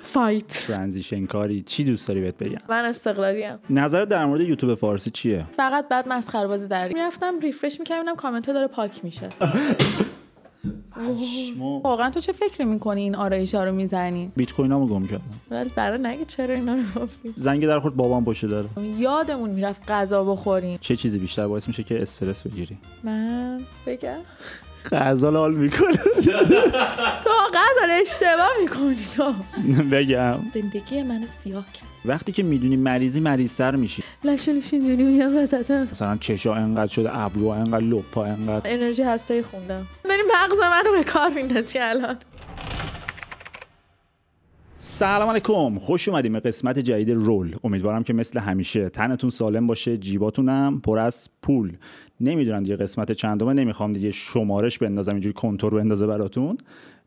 فایت ترانزیشن کاری چی دوست داری بهت بگم من استقلالی ام نظرت در مورد یوتیوب فارسی چیه فقط بعد مسخره بازی در میرفتم ریفرش میکردم کامنت کامنت داره پاک میشه واقعا تو چه فکر میکنی این آرایش ها رو میزنی بیت کوین رو گم کردم ولی برای نگه چرا اینا زنگ در خورد بابام باشه داره یادمون میرفت غذا بخوریم چه چیزی بیشتر باعث میشه که استرس بگیری من بگم غزال حال میکنه تو غزال اشتباه میکنی تو بگم زندگی منو سیاه کرد وقتی که میدونی مریضی مریضتر میشی لشنش اینجوری میاد هست مثلا چشا انقدر شده ابرو انقدر لپا انقدر انرژی هستایی خوندم داریم مغز منو به کار میندازی الان سلام علیکم خوش اومدیم به قسمت جدید رول امیدوارم که مثل همیشه تنتون سالم باشه جیباتونم پر از پول نمیدونم دیگه قسمت چندمه نمیخوام دیگه شمارش بندازم اینجوری کنتور بندازه براتون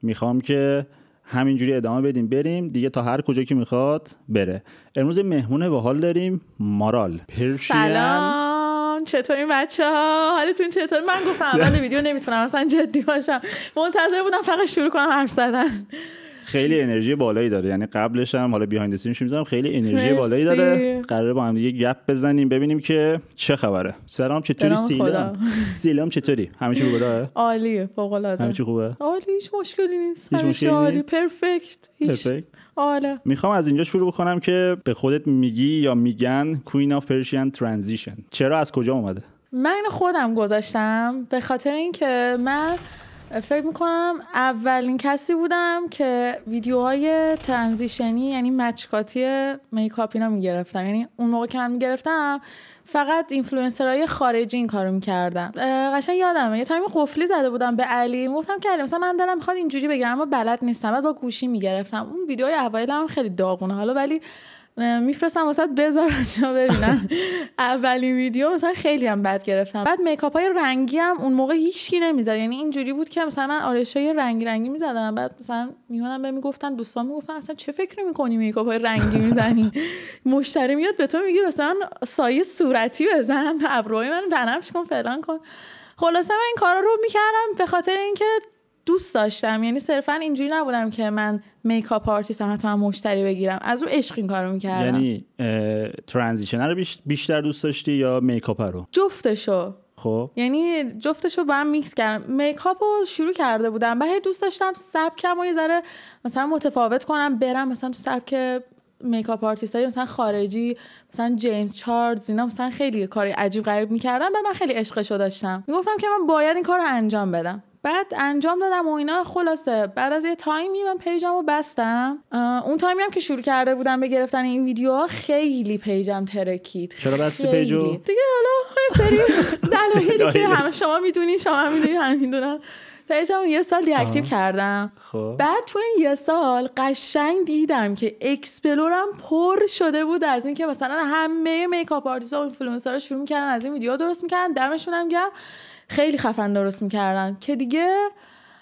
میخوام که همینجوری ادامه بدیم بریم دیگه تا هر کجا که میخواد بره امروز و حال داریم مارال سلام چطوری بچه ها حالتون چطور من گفتم اول ویدیو نمیتونم اصلا جدی باشم منتظر بودم فقط شروع کنم حرف زدن خیلی انرژی بالایی داره یعنی قبلش هم حالا بیهایند سینش میذارم خیلی انرژی بالایی داره قراره با هم یه گپ بزنیم ببینیم که چه خبره سلام چطوری سیلام سیلام چطوری همه چی خوبه عالیه فوق العاده همه چی خوبه عالی هیچ مشکلی نیست چی عالی پرفکت هیچ آره میخوام از اینجا شروع بکنم که به خودت میگی یا میگن کوین اف پرشین ترانزیشن چرا از کجا اومده من خودم گذاشتم به خاطر اینکه من فکر میکنم اولین کسی بودم که ویدیوهای ترانزیشنی یعنی مچکاتی میکاپ اینا میگرفتم یعنی اون موقع که من میگرفتم فقط اینفلوئنسرای خارجی این کارو میکردم قشنگ یادمه یه تایم قفلی زده بودم به علی گفتم که علی مثلا من دارم میخواد اینجوری بگیرم اما بلد نیستم بعد با گوشی میگرفتم اون ویدیوهای اوایلم خیلی داغونه حالا ولی میفرستم واسه بذار شما ببینم اولین ویدیو مثلا خیلی هم بد گرفتم بعد میکاپ های رنگی هم اون موقع کی نمیزد یعنی اینجوری بود که مثلا من آرش های رنگی رنگی میزدم بعد مثلا میمونم به میگفتن دوستان میگفتن اصلا چه فکر میکنی میکاپ های رنگی میزنی مشتری میاد به تو میگه مثلا سایه صورتی بزن ابروی من بنفش کن فلان کن خلاصه من این کارا رو میکردم به خاطر اینکه دوست داشتم یعنی صرفا اینجوری نبودم که من میکاپ آرتیست هم حتما مشتری بگیرم از رو عشق این کارو میکردم یعنی ترانزیشن رو بیشتر دوست داشتی یا میکاپ رو جفتشو خب یعنی جفتشو با هم میکس کردم میکاپ رو شروع کرده بودم به دوست داشتم سبکم و یه ذره مثلا متفاوت کنم برم مثلا تو سبک میکاپ آرتیست های مثلا خارجی مثلا جیمز چارلز اینا مثلا خیلی کاری عجیب غریب میکردن و من خیلی عشقشو داشتم میگفتم که من باید این کار رو انجام بدم بعد انجام دادم و اینا خلاصه بعد از یه تایمی من پیجم رو بستم اون تایمی هم که شروع کرده بودم به گرفتن این ویدیوها خیلی پیجم ترکید چرا بستی پیجو؟ دیگه حالا سری دلایلی که همه شما میدونین شما هم میدونین هم میدونم پیجم یه سال دیاکتیو کردم خوب. بعد تو این یه سال قشنگ دیدم که اکسپلورم پر شده بود از اینکه مثلا همه میکاپ آرتیستا و اینفلوئنسرها شروع میکردن از این ویدیوها درست میکردن دمشون هم گرم خیلی خفن درست میکردن که دیگه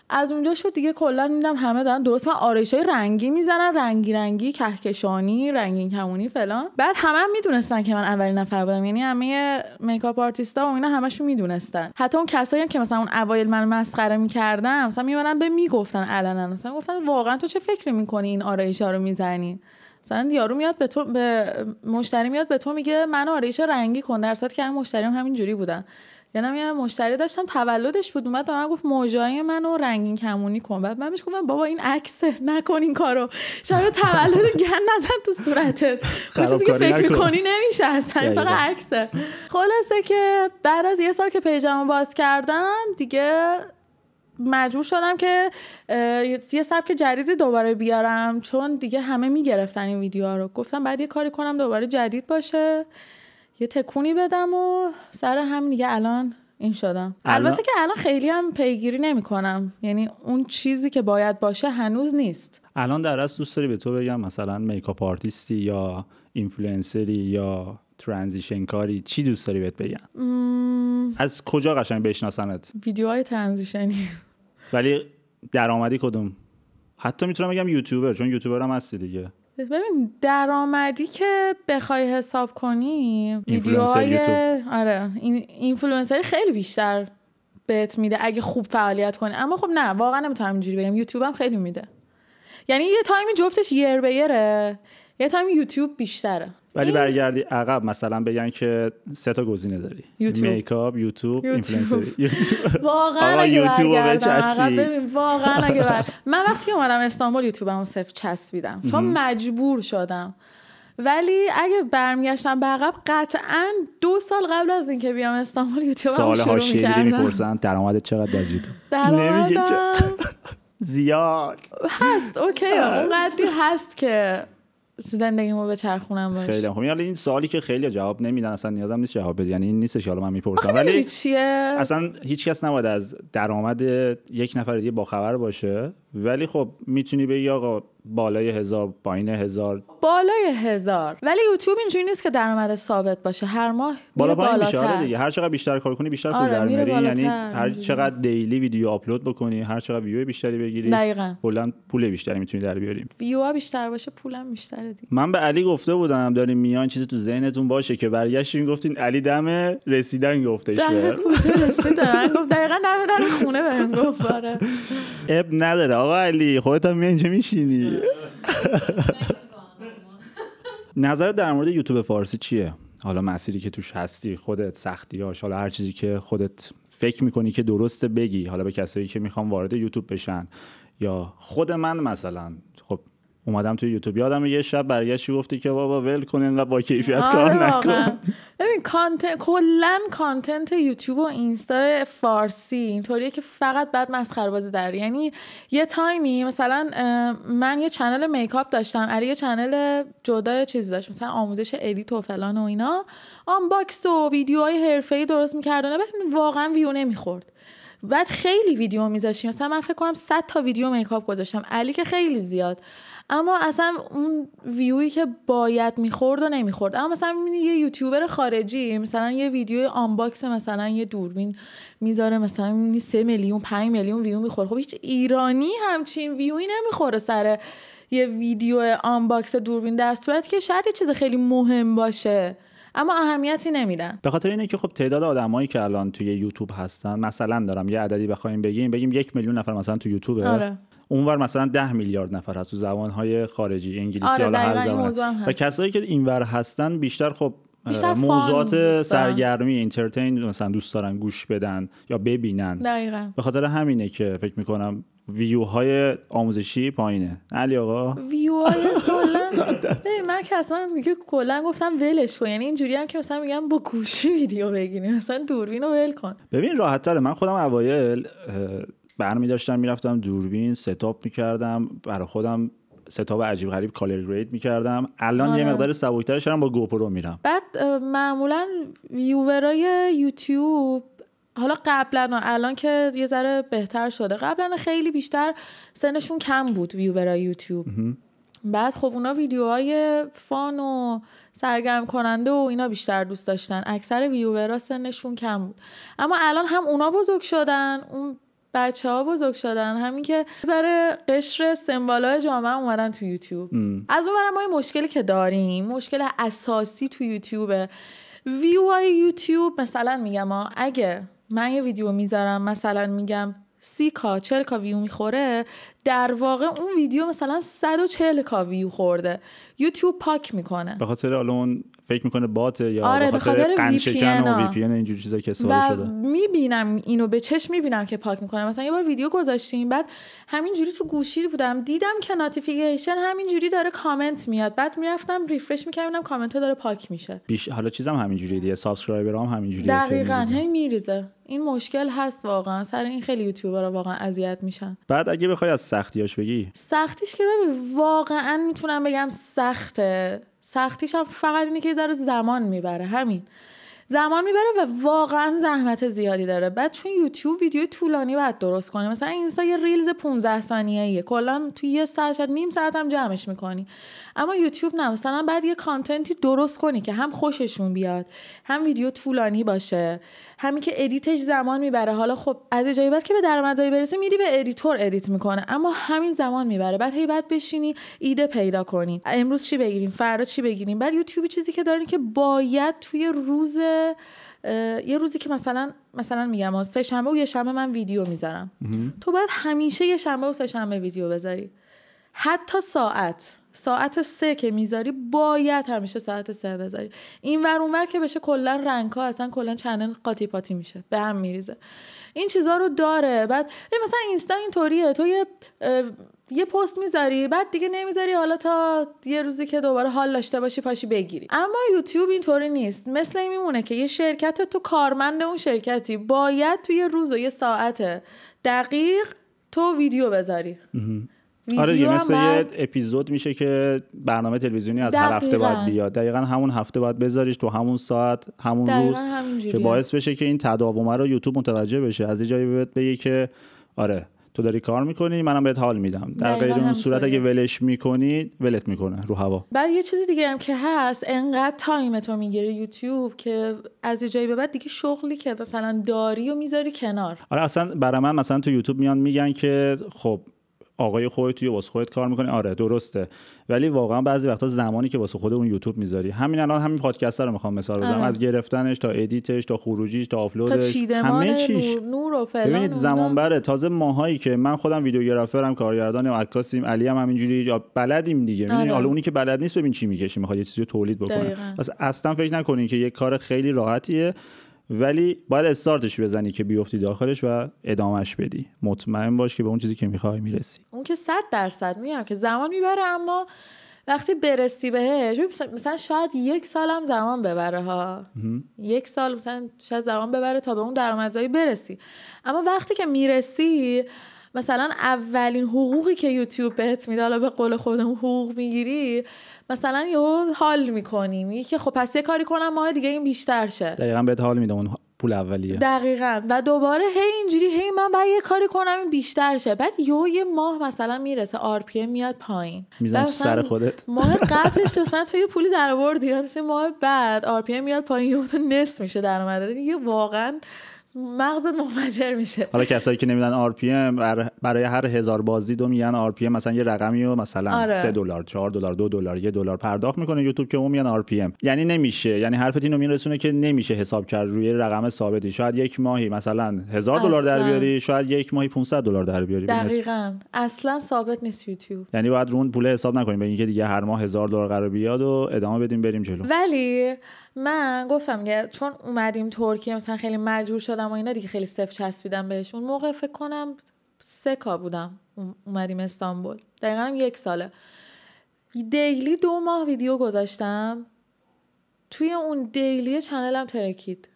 از اونجا شد دیگه کلا میدم همه دارن درست آرایش های رنگی میزنن رنگی رنگی کهکشانی رنگین کمونی فلان بعد همه هم میدونستن که من اولین نفر بودم یعنی همه میکاپ آرتیستا و اینا همشون میدونستن حتی اون کسایی هم که مثلا اون اوایل من مسخره میکردم مثلا میمدن به میگفتن علنا مثلا گفتن واقعا تو چه فکری میکنی این آرایش ها رو میزنی مثلا یارو میاد به تو به مشتری میاد به تو میگه من آرایش رنگی کن در که هم مشتری همینجوری بودن یادم یعنی یه مشتری داشتم تولدش بود اومد من گفت موجای منو رنگین کمونی کن بعد من بهش گفتم بابا این عکس نکن این کارو شب تولد گن نزن تو صورتت خب چیزی که فکر میکنی نمیشه اصلا فقط عکسه خلاصه که بعد از یه سال که پیجمو باز کردم دیگه مجبور شدم که یه سبک جدید دوباره بیارم چون دیگه همه میگرفتن این ویدیوها رو گفتم بعد یه کاری کنم دوباره جدید باشه یه تکونی بدم و سر همین دیگه الان این شدم البته که الان خیلی هم پیگیری نمیکنم یعنی اون چیزی که باید باشه هنوز نیست الان در از دوست داری به تو بگم مثلا میکاپ آرتیستی یا اینفلوئنسری یا ترانزیشن کاری چی دوست داری بهت بگم؟ از کجا قشنگ بشناسنت ویدیوهای ترانزیشنی ولی درآمدی کدوم حتی میتونم بگم یوتیوبر چون یوتیوبر هم هستی دیگه ببین درآمدی که بخوای حساب کنی ویدیوهای آره این اینفلوئنسری خیلی بیشتر بهت میده اگه خوب فعالیت کنی اما خب نه واقعا نمیتونم اینجوری بگم یوتیوب هم خیلی میده یعنی یه تایمی جفتش یر به یه تایم یوتیوب بیشتره ولی این... برگردی عقب مثلا بگن که سه تا گزینه داری یوتیوب میکاپ یوتیوب اینفلوئنسر واقعا اگه یوتیوب واقعا اگه بر... من وقتی که اومدم استانبول یوتیوبمو صفر چسبیدم چون مجبور شدم ولی اگه برمیگشتم به عقب قطعا دو سال قبل از اینکه بیام استانبول یوتیوب سال شروع میکردم میپرسن درآمد چقدر از یوتیوب درآمد زیاد هست اوکی اون هست که ما به چرخونم باش خیلی خب این سوالی که خیلی جواب نمیدن اصلا نیازم نیست جواب بدی یعنی این نیستش حالا من میپرسم ولی چیه؟ اصلا هیچکس نباید از درآمد یک نفر دیگه باخبر باشه ولی خب میتونی بگی آقا بالای هزار پایین هزار بالای هزار ولی یوتیوب اینجوری نیست که درآمد ثابت باشه هر ماه بالا پایین میشه آره دیگه هر چقدر بیشتر کار کنی بیشتر آره پول در یعنی هر چقدر دیلی ویدیو آپلود بکنی هر چقدر ویو بیشتری بگیری کلا پول بیشتری میتونی در بیاری ویو بیشتر باشه پولم بیشتره دیگه من به علی گفته بودم داریم میان چیزی تو ذهنتون باشه که برگشتین گفتین علی دم رسیدن گفته شده دقیقاً دم در خونه بهم گفت آره. اب نداره آقا علی خودت هم اینجا میشینی نظر در مورد یوتیوب فارسی چیه حالا مسیری که توش هستی خودت سختیاش حالا هر چیزی که خودت فکر میکنی که درسته بگی حالا به کسایی که میخوان وارد یوتیوب بشن یا خود من مثلا خب اومدم توی یوتیوب یادم یه شب برگشتی گفتی که بابا ول کن و با کیفیت آره کار نکن ببین کانتنت کلا کانتنت یوتیوب و اینستا فارسی اینطوریه که فقط بعد مسخره بازی در یعنی یه تایمی مثلا من یه چنل میکاپ داشتم علی یه چنل جدا چیز داشت مثلا آموزش ادیت و فلان و اینا باکس و ویدیوهای حرفه‌ای درست می‌کردن ببین واقعا ویو نمیخورد بعد خیلی ویدیو میذاشتیم مثلا من فکر کنم 100 تا ویدیو میکاپ گذاشتم علی که خیلی زیاد اما اصلا اون ویوی که باید میخورد و نمیخورد اما مثلا میبینی یه یوتیوبر خارجی مثلا یه ویدیو آنباکس مثلا یه دوربین میذاره مثلا میبینی سه میلیون پنج میلیون ویو میخوره خب هیچ ایرانی همچین ویویی نمیخوره سر یه ویدیو آنباکس دوربین در صورت که شاید چیز خیلی مهم باشه اما اهمیتی نمیدن به خاطر اینه که خب تعداد آدمایی که الان توی یوتیوب هستن مثلا دارم یه عددی بخوایم بگیم بگیم یک میلیون نفر مثلا تو اونور مثلا ده میلیارد نفر هست تو زبانهای خارجی انگلیسی آره هر زبان و کسایی که اینور هستن بیشتر خب بیشتر موضوعات سرگرمی انترتین مثلا دوست دارن گوش بدن یا ببینن دقیقا به خاطر همینه که فکر میکنم ویو های آموزشی پایینه علی آقا ویو های کلا من که اصلا کلا گفتم ولش کن یعنی اینجوری هم که مثلا میگم با گوشی ویدیو بگیریم مثلا دوربین رو ول کن ببین راحت تره من خودم اوایل برمی داشتم میرفتم دوربین ستاپ میکردم برای خودم ستاپ عجیب غریب کالر گرید میکردم الان یه آره. مقدار سبکتر شدم با گوپرو میرم بعد معمولا ویورای یوتیوب حالا قبلا الان که یه ذره بهتر شده قبلا خیلی بیشتر سنشون کم بود ویورای یوتیوب بعد خب اونا ویدیوهای فان و سرگرم کننده و اینا بیشتر دوست داشتن اکثر ویورا سنشون کم بود اما الان هم اونا بزرگ شدن اون بچه ها بزرگ شدن همین که ذره قشر های جامعه اومدن تو یوتیوب از اون ما یه مشکلی که داریم مشکل اساسی تو یوتیوبه های یوتیوب مثلا میگم اگه من یه ویدیو میذارم مثلا میگم سی کا چل کا ویو میخوره در واقع اون ویدیو مثلا 140 کا ویو خورده یوتیوب پاک میکنه به خاطر الان فکر میکنه بات یا آره به خاطر و وی پی اینجور چیزا که استفاده شده میبینم اینو به چشم میبینم که پاک میکنه مثلا یه بار ویدیو گذاشتیم بعد همینجوری تو گوشی بودم دیدم که ناتیفیکیشن همینجوری داره کامنت میاد بعد میرفتم ریفرش میکردم کامنت ها داره پاک میشه بیش حالا چیزم همینجوریه دیگه سابسکرایبر هم همینجوریه دقیقاً هی میریزه این مشکل هست واقعا سر این خیلی یوتیوبرا واقعا اذیت میشن بعد اگه بخوای از سختیاش بگی سختیش که واقعا میتونم بگم سخته سختیش هم فقط اینه که ذره زمان میبره همین زمان میبره و واقعا زحمت زیادی داره بعد چون یوتیوب ویدیو طولانی باید درست کنه مثلا اینستا یه ریلز 15 ثانیه ایه کلا تو یه ساعت شد نیم ساعت هم جمعش میکنی اما یوتیوب نه مثلا بعد یه کانتنتی درست کنی که هم خوششون بیاد هم ویدیو طولانی باشه همین که ادیتش زمان میبره حالا خب از جایی بعد که به درآمدزایی برسه میری به ادیتور ادیت میکنه اما همین زمان میبره بعد هی بعد بشینی ایده پیدا کنی امروز چی بگیریم فردا چی بگیریم بعد یوتیوب چیزی که دارین که باید توی روز یه روزی که مثلا مثلا میگم سه شنبه و یه شنبه من ویدیو میذارم تو باید همیشه یه شنبه و سه شنبه ویدیو بذاری حتی ساعت ساعت سه که میذاری باید همیشه ساعت سه بذاری این ور اونور که بشه کلا رنگ ها اصلا کلا چنل قاطی پاتی میشه به هم میریزه این چیزها رو داره بعد مثلا اینستا اینطوریه تو یه یه پست میذاری بعد دیگه نمیذاری حالا تا یه روزی که دوباره حال داشته باشی پاشی بگیری اما یوتیوب اینطوری نیست مثل این میمونه که یه شرکت تو کارمند اون شرکتی باید توی روز و یه ساعت دقیق تو ویدیو بذاری آره یه مثل یه اپیزود میشه که برنامه تلویزیونی از هر هفته باید بیاد دقیقا همون هفته باید بذاریش تو همون ساعت همون روز که باعث بشه که این تداومه رو یوتیوب متوجه بشه از یه جایی بهت بگه که آره تو داری کار میکنی منم بهت حال میدم در غیر اون صورت اگه ولش میکنی ولت میکنه رو هوا بعد یه چیزی دیگه هم که هست انقدر تایم تو میگیره یوتیوب که از یه جایی به بعد دیگه شغلی که مثلا داری و میذاری کنار آره اصلا برای من مثلا تو یوتیوب میان میگن که خب آقای خودت توی واسه خودت کار میکنی آره درسته ولی واقعا بعضی وقتا زمانی که واسه خود اون یوتیوب میذاری همین الان همین پادکست رو میخوام مثال بزنم آره. از گرفتنش تا ادیتش تا خروجیش تا آپلودش همه چیش نور و فلان زمان بره تازه ماهایی که من خودم ویدیوگرافرم و عکاسیم علی هم همینجوری بلدیم دیگه آره. حالا اونی که بلد نیست ببین چی میکشه میخواد یه چیزی تولید بکنه پس اصلا فکر نکنین که یه کار خیلی راحتیه ولی باید استارتش بزنی که بیفتی داخلش و ادامهش بدی مطمئن باش که به اون چیزی که میخوای میرسی اون که صد درصد میگم که زمان میبره اما وقتی برسی بهش مثلا شاید یک سال هم زمان ببره ها یک سال مثلا شاید زمان ببره تا به اون درآمدزایی برسی اما وقتی که میرسی مثلا اولین حقوقی که یوتیوب بهت میده حالا به قول خودم حقوق میگیری مثلا یه حال میکنیم که خب پس یه کاری کنم ماه دیگه این بیشتر شه دقیقا بهت حال میده اون پول اولیه دقیقا و دوباره هی اینجوری هی من باید یه کاری کنم این بیشتر شه بعد یه یه ماه مثلا میرسه آر پی میاد پایین میزنی سر خودت ماه قبلش مثلا تو یه پولی در آوردی یعنی ماه بعد آر پی میاد پایین یه تو نصف میشه درآمدت یعنی یه واقعا مغزت منفجر میشه حالا کسایی که نمیدن آر پی برای هر هزار بازی دو میگن آر پی مثلا یه رقمی و مثلا 3 آره. دلار 4 دلار 2 دلار 1 دلار پرداخت میکنه یوتیوب که اون میگن آر پی ام یعنی نمیشه یعنی حرفت اینو میرسونه که نمیشه حساب کرد روی رقم ثابتی شاید یک ماهی مثلا هزار دلار در بیاری شاید یک ماهی 500 دلار در بیاری دقیقاً اصلا ثابت نیست یوتیوب یعنی باید رو پول حساب نکنیم به اینکه دیگه هر ماه هزار دلار قرار بیاد و ادامه بدیم بریم جلو ولی من گفتم که چون اومدیم ترکیه مثلا خیلی مجبور شدم و اینا دیگه خیلی صف چسبیدم بهش اون موقع فکر کنم کا بودم اومدیم استانبول دقیقا هم یک ساله دیلی دو ماه ویدیو گذاشتم توی اون دیلی چنلم ترکید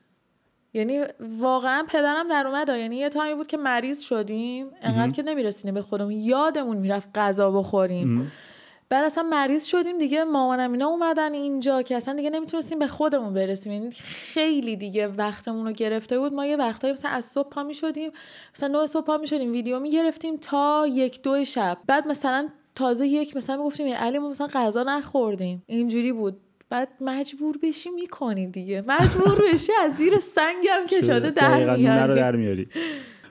یعنی واقعا پدرم در اومد یعنی یه تایمی بود که مریض شدیم انقدر که نمیرسینه به خودمون یادمون میرفت غذا بخوریم بعد اصلا مریض شدیم دیگه مامانم اینا اومدن اینجا که اصلا دیگه نمیتونستیم به خودمون برسیم یعنی خیلی دیگه وقتمون رو گرفته بود ما یه وقتایی مثلا از صبح پا میشدیم مثلا نه صبح پا میشدیم ویدیو میگرفتیم تا یک دو شب بعد مثلا تازه یک مثلا میگفتیم علی ما مثلا غذا نخوردیم اینجوری بود بعد مجبور بشی میکنی دیگه مجبور بشی از زیر سنگم که شده در میاری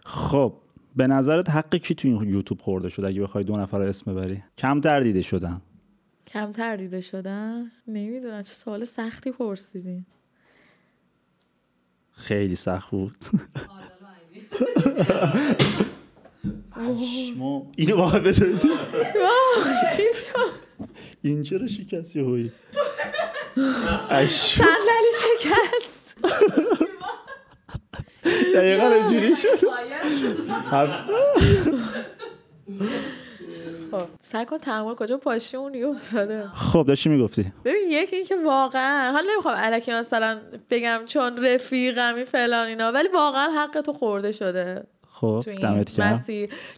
خب به نظرت حق کی تو این یوتیوب خورده شده اگه بخوای دو نفر اسم ببری کمتر دیده شدن کمتر دیده شدن نمیدونم چه سوال سختی پرسیدین خیلی سخت بود اینو واقعا بذاری تو این چرا شکست یه هایی صندلی شکست دقیقا آره. اینجوری شد خب سعی کن تحمل کجا پاشی اون افتاده خب داشتی میگفتی ببین یکی این که واقعا حالا نمیخوام علکی مثلا بگم چون این فلان اینا ولی واقعا حق تو خورده شده خب دمت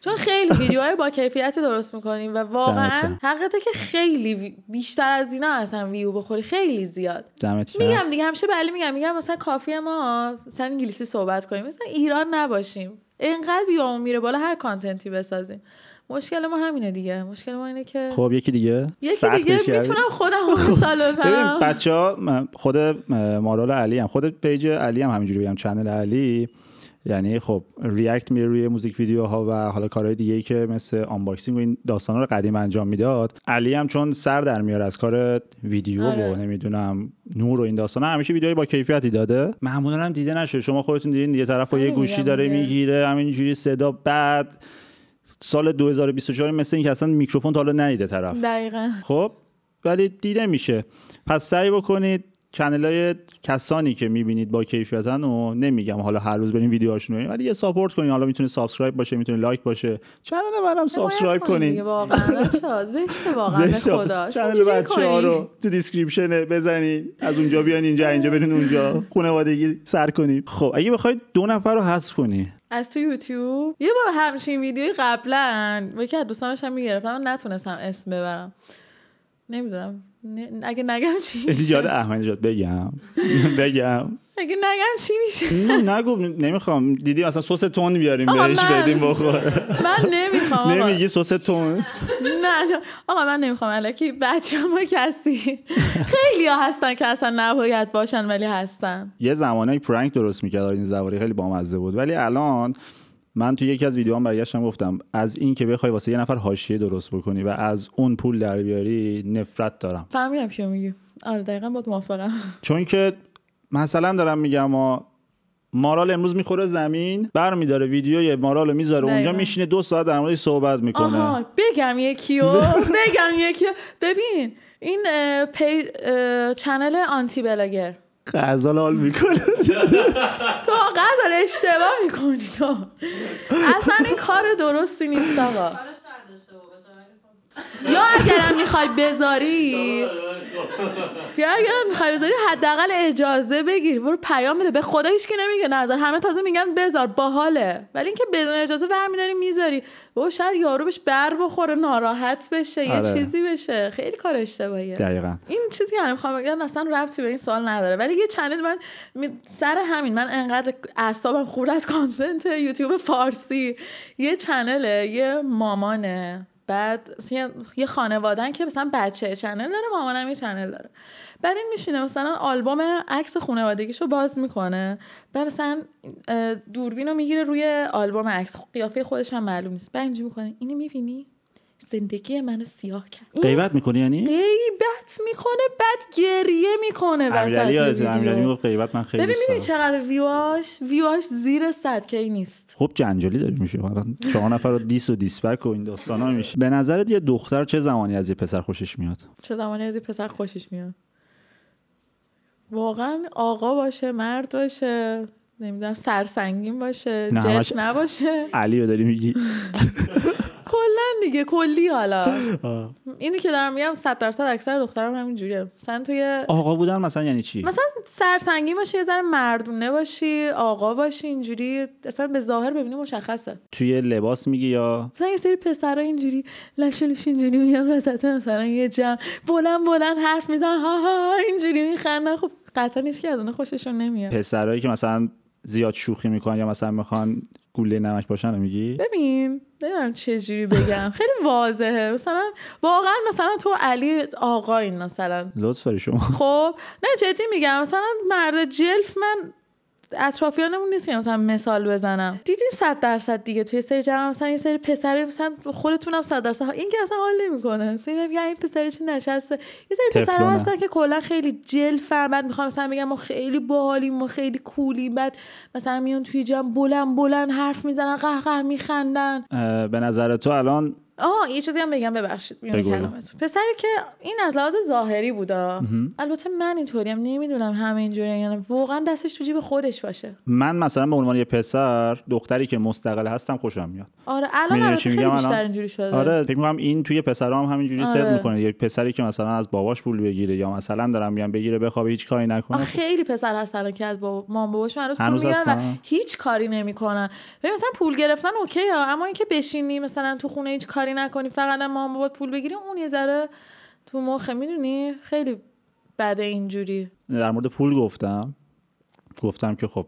چون خیلی ویدیوهای با کیفیت درست میکنیم و واقعا حقیقته که خیلی بیشتر از اینا اصلا ویو بخوری خیلی زیاد میگم دیگه همیشه بله میگم میگم مثلا کافیه ما مثلا انگلیسی صحبت کنیم مثلا ایران نباشیم اینقدر بیامون میره بالا هر کانتنتی بسازیم مشکل ما همینه دیگه مشکل ما اینه که خب یکی دیگه یکی دیگه میتونم خودم مثال بزنم بچه ها خود مارال علی هم خود پیج علی هم همینجوری بگم چنل علی یعنی خب ریاکت می روی موزیک ویدیوها و حالا کارهای دیگه ای که مثل آنباکسینگ و این داستان رو قدیم انجام میداد علی هم چون سر در میاره از کار ویدیو آره. و نمیدونم نور و این داستان. همیشه ویدیوهای با کیفیتی داده معمولا هم دیده نشه شما خودتون دیدین یه طرف با آره، یه گوشی داره میگیره همینجوری صدا بعد سال 2024 مثل اینکه اصلا میکروفون تا حالا ندیده طرف دقیقا خب ولی دیده میشه پس سعی بکنید چنل های کسانی که میبینید با کیفیتن و نمیگم حالا هر روز بریم ویدیو هاشون ولی یه ساپورت کنین حالا میتونه سابسکرایب باشه میتونه لایک باشه چنل منم سابسکرایب کنین واقعا زشته واقعا چنل بچه ها رو تو دیسکریپشن بزنین از اونجا بیان اینجا اینجا برین اونجا خانوادگی سر کنین خب اگه بخواید دو نفر رو حذف کنی از تو یوتیوب یه بار همچین ویدیو قبلا یکی از دوستانش هم میگرفتم نتونستم اسم ببرم نمیدونم اگه نگم چی میشه یاد احمد جاد بگم بگم اگه نگم چی میشه نگو نمیخوام دیدی اصلا سس تون بیاریم بهش بدیم بخوره من نمیخوام نمیگی سس تون نه آقا من نمیخوام الکی بچه ما کسی خیلی ها هستن که اصلا نباید باشن ولی هستن یه زمانه پرانک درست میکرد این زواری خیلی بامزه بود ولی الان من تو یکی از ویدیوهام برگشتم گفتم از این که بخوای واسه یه نفر حاشیه درست بکنی و از اون پول در بیاری نفرت دارم فهمیدم چی میگی آره دقیقا با موافقم چون که مثلا دارم میگم ما مارال امروز میخوره زمین برمیداره ویدیوی مارال رو میذاره اونجا میشینه دو ساعت در مورد صحبت میکنه آها بگم یکیو بگم یکیو ببین این پی... چنل آنتی بلاگر غزال حال میکنه تو غزال اشتباه میکنی تو اصلا این کار درستی نیست آقا یا اگرم میخوای بذاری یا اگرم میخوای بذاری حداقل اجازه بگیر، برو پیام بده به خدا که نمیگه نظر همه تازه میگن بذار باحاله ولی اینکه بدون اجازه برمیداری میذاری بابا شاید یارو بهش بر بخوره ناراحت بشه یه آره. چیزی بشه خیلی کار اشتباهیه دقیقا این چیزی که من میخوام بگم مثلا ربطی به این سوال نداره ولی یه چنل من سر همین من انقدر اعصابم خورد از کانسنت یوتیوب فارسی یه چنله یه مامانه بعد یه خانوادن که مثلا بچه چنل داره مامانم یه چنل داره بعد این میشینه مثلا آلبوم عکس خانوادگیشو باز میکنه بعد مثلا دوربین رو میگیره روی آلبوم عکس خب، قیافه خودش هم معلوم نیست بعد اینجا میکنه اینو میبینی زندگی منو سیاه کرد قیبت میکنه یعنی قیبت میکنه بعد گریه میکنه امیرالی میگفت قیبت من خیلی ببین چقدر ویواش ویواش زیر 100 کی نیست خب جنجالی داری میشه چهار نفر دیس و دیسپک و این داستانا میشه به نظرت یه دختر چه زمانی از یه پسر خوشش میاد چه زمانی از یه پسر خوشش میاد واقعا آقا باشه مرد باشه نمیدونم سرسنگین باشه جاش نباشه علی داری میگی کلا دیگه کلی حالا اینو که دارم میگم 100 درصد اکثر دخترام جوریه مثلا توی آقا بودن مثلا یعنی چی مثلا سرسنگی باشی یه ذره مردونه باشی آقا باشی اینجوری اصلا به ظاهر ببینی مشخصه توی لباس میگی یا مثلا یه سری پسرا اینجوری لشلش اینجوری میان وسط مثلا یه جمع بلند بلند حرف میزن ها ها اینجوری میخندن خب قطعا هیچ که از اون خوششون نمیاد پسرایی که مثلا زیاد شوخی میکنن یا مثلا میخوان گوله نمک باشن میگی ببین نمیدونم چه بگم خیلی واضحه مثلا واقعا مثلا تو علی آقاین مثلا لطف داری شما خب نه جدی میگم مثلا مرد جلف من اطرافیانمون نیست که مثلا مثال بزنم دیدین 100 درصد دیگه توی سری جمع مثلا این سری پسر مثلا خودتونم 100 درصد این که اصلا حال نمیکنه میگه این پسر چه نشسته یه سری پسر هستن که کلا خیلی جل بعد میخوام مثلا بگم ما خیلی باحالیم ما خیلی کولی بعد مثلا میون توی جمع بلند بلند حرف میزنن قهقه میخندن به نظر تو الان آها یه چیزی هم بگم ببخشید کلامت پسری که این از لحاظ ظاهری بودا البته من اینطوریم نمیدونم همه اینجوری یعنی واقعا دستش تو جیب خودش باشه من مثلا به عنوان یه پسر دختری که مستقل هستم خوشم میاد آره الان خیلی بیشتر اینجوری شده آره فکر میکنم این توی پسرا هم همینجوری آره. سر میکنه یه پسری که مثلا از باباش پول بگیره یا مثلا دارم میگم بگیره بخواب هیچ کاری نکنه خیلی پسر هست که از با مام باباش هنوز پول و هیچ کاری نمیکنن مثلا پول گرفتن اوکی اما اینکه بشینی مثلا تو خونه هیچ کاری کاری نکنی فقط ما باید پول بگیریم اون یه ذره تو مخه میدونی خیلی بده اینجوری در مورد پول گفتم گفتم که خب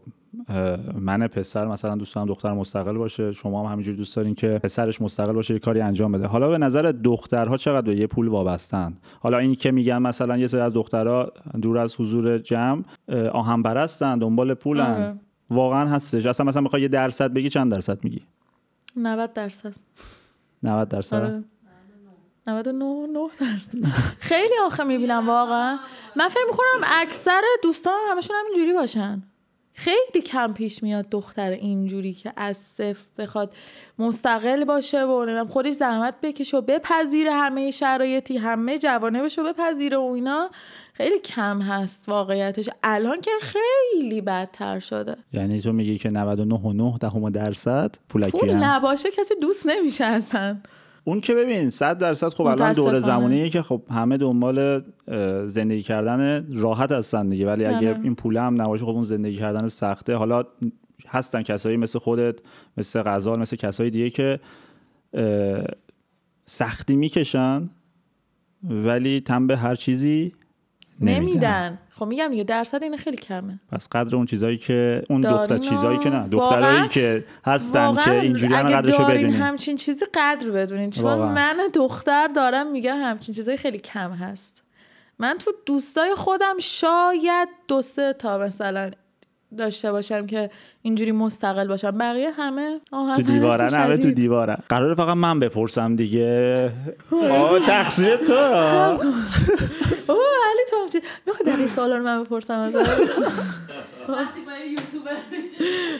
من پسر مثلا دوست دارم دختر مستقل باشه شما هم همینجوری دوست دارین که پسرش مستقل باشه یه کاری انجام بده حالا به نظر دخترها چقدر به یه پول وابستن حالا این که میگن مثلا یه سری از دخترها دور از حضور جمع آهم برستن دنبال پولن آه. واقعا هستش اصلا مثلا میخوای یه درصد بگی چند درصد میگی 90 درصد 90 درصد 99 آره. 9 درصد خیلی آخه میبینم واقعا من فکر میکنم اکثر دوستان همشون همینجوری باشن خیلی کم پیش میاد دختر اینجوری که از صفر بخواد مستقل باشه و نمیدونم خودش زحمت بکشه و بپذیره همه شرایطی همه جوانبش و بپذیره و اینا خیلی کم هست واقعیتش الان که خیلی بدتر شده یعنی تو میگی که 99 دهم درصد پولکی پول نباشه کسی دوست نمیشه اصلا اون که ببین 100 درصد خب الان دور زمانیه که خب همه دنبال زندگی کردن راحت هستن دیگه ولی اگه بله. این پول هم نباشه خب اون زندگی کردن سخته حالا هستن کسایی مثل خودت مثل غزال مثل کسایی دیگه که سختی میکشن ولی تن به هر چیزی نمیدن خب میگم یه درصد این خیلی کمه پس قدر اون چیزایی که اون دختر چیزایی که نه دخترایی که هستن که اینجوری هم قدرشو بدونین همچین چیزی قدر بدونین چون من دختر دارم میگم همچین چیزایی خیلی کم هست من تو دوستای خودم شاید دو سه تا مثلا داشته باشم که اینجوری مستقل باشم بقیه همه تو دیواره نه تو دیواره قراره فقط من بپرسم دیگه آه تقصیر تو اوه علی تو میخوای این سال رو من بپرسم از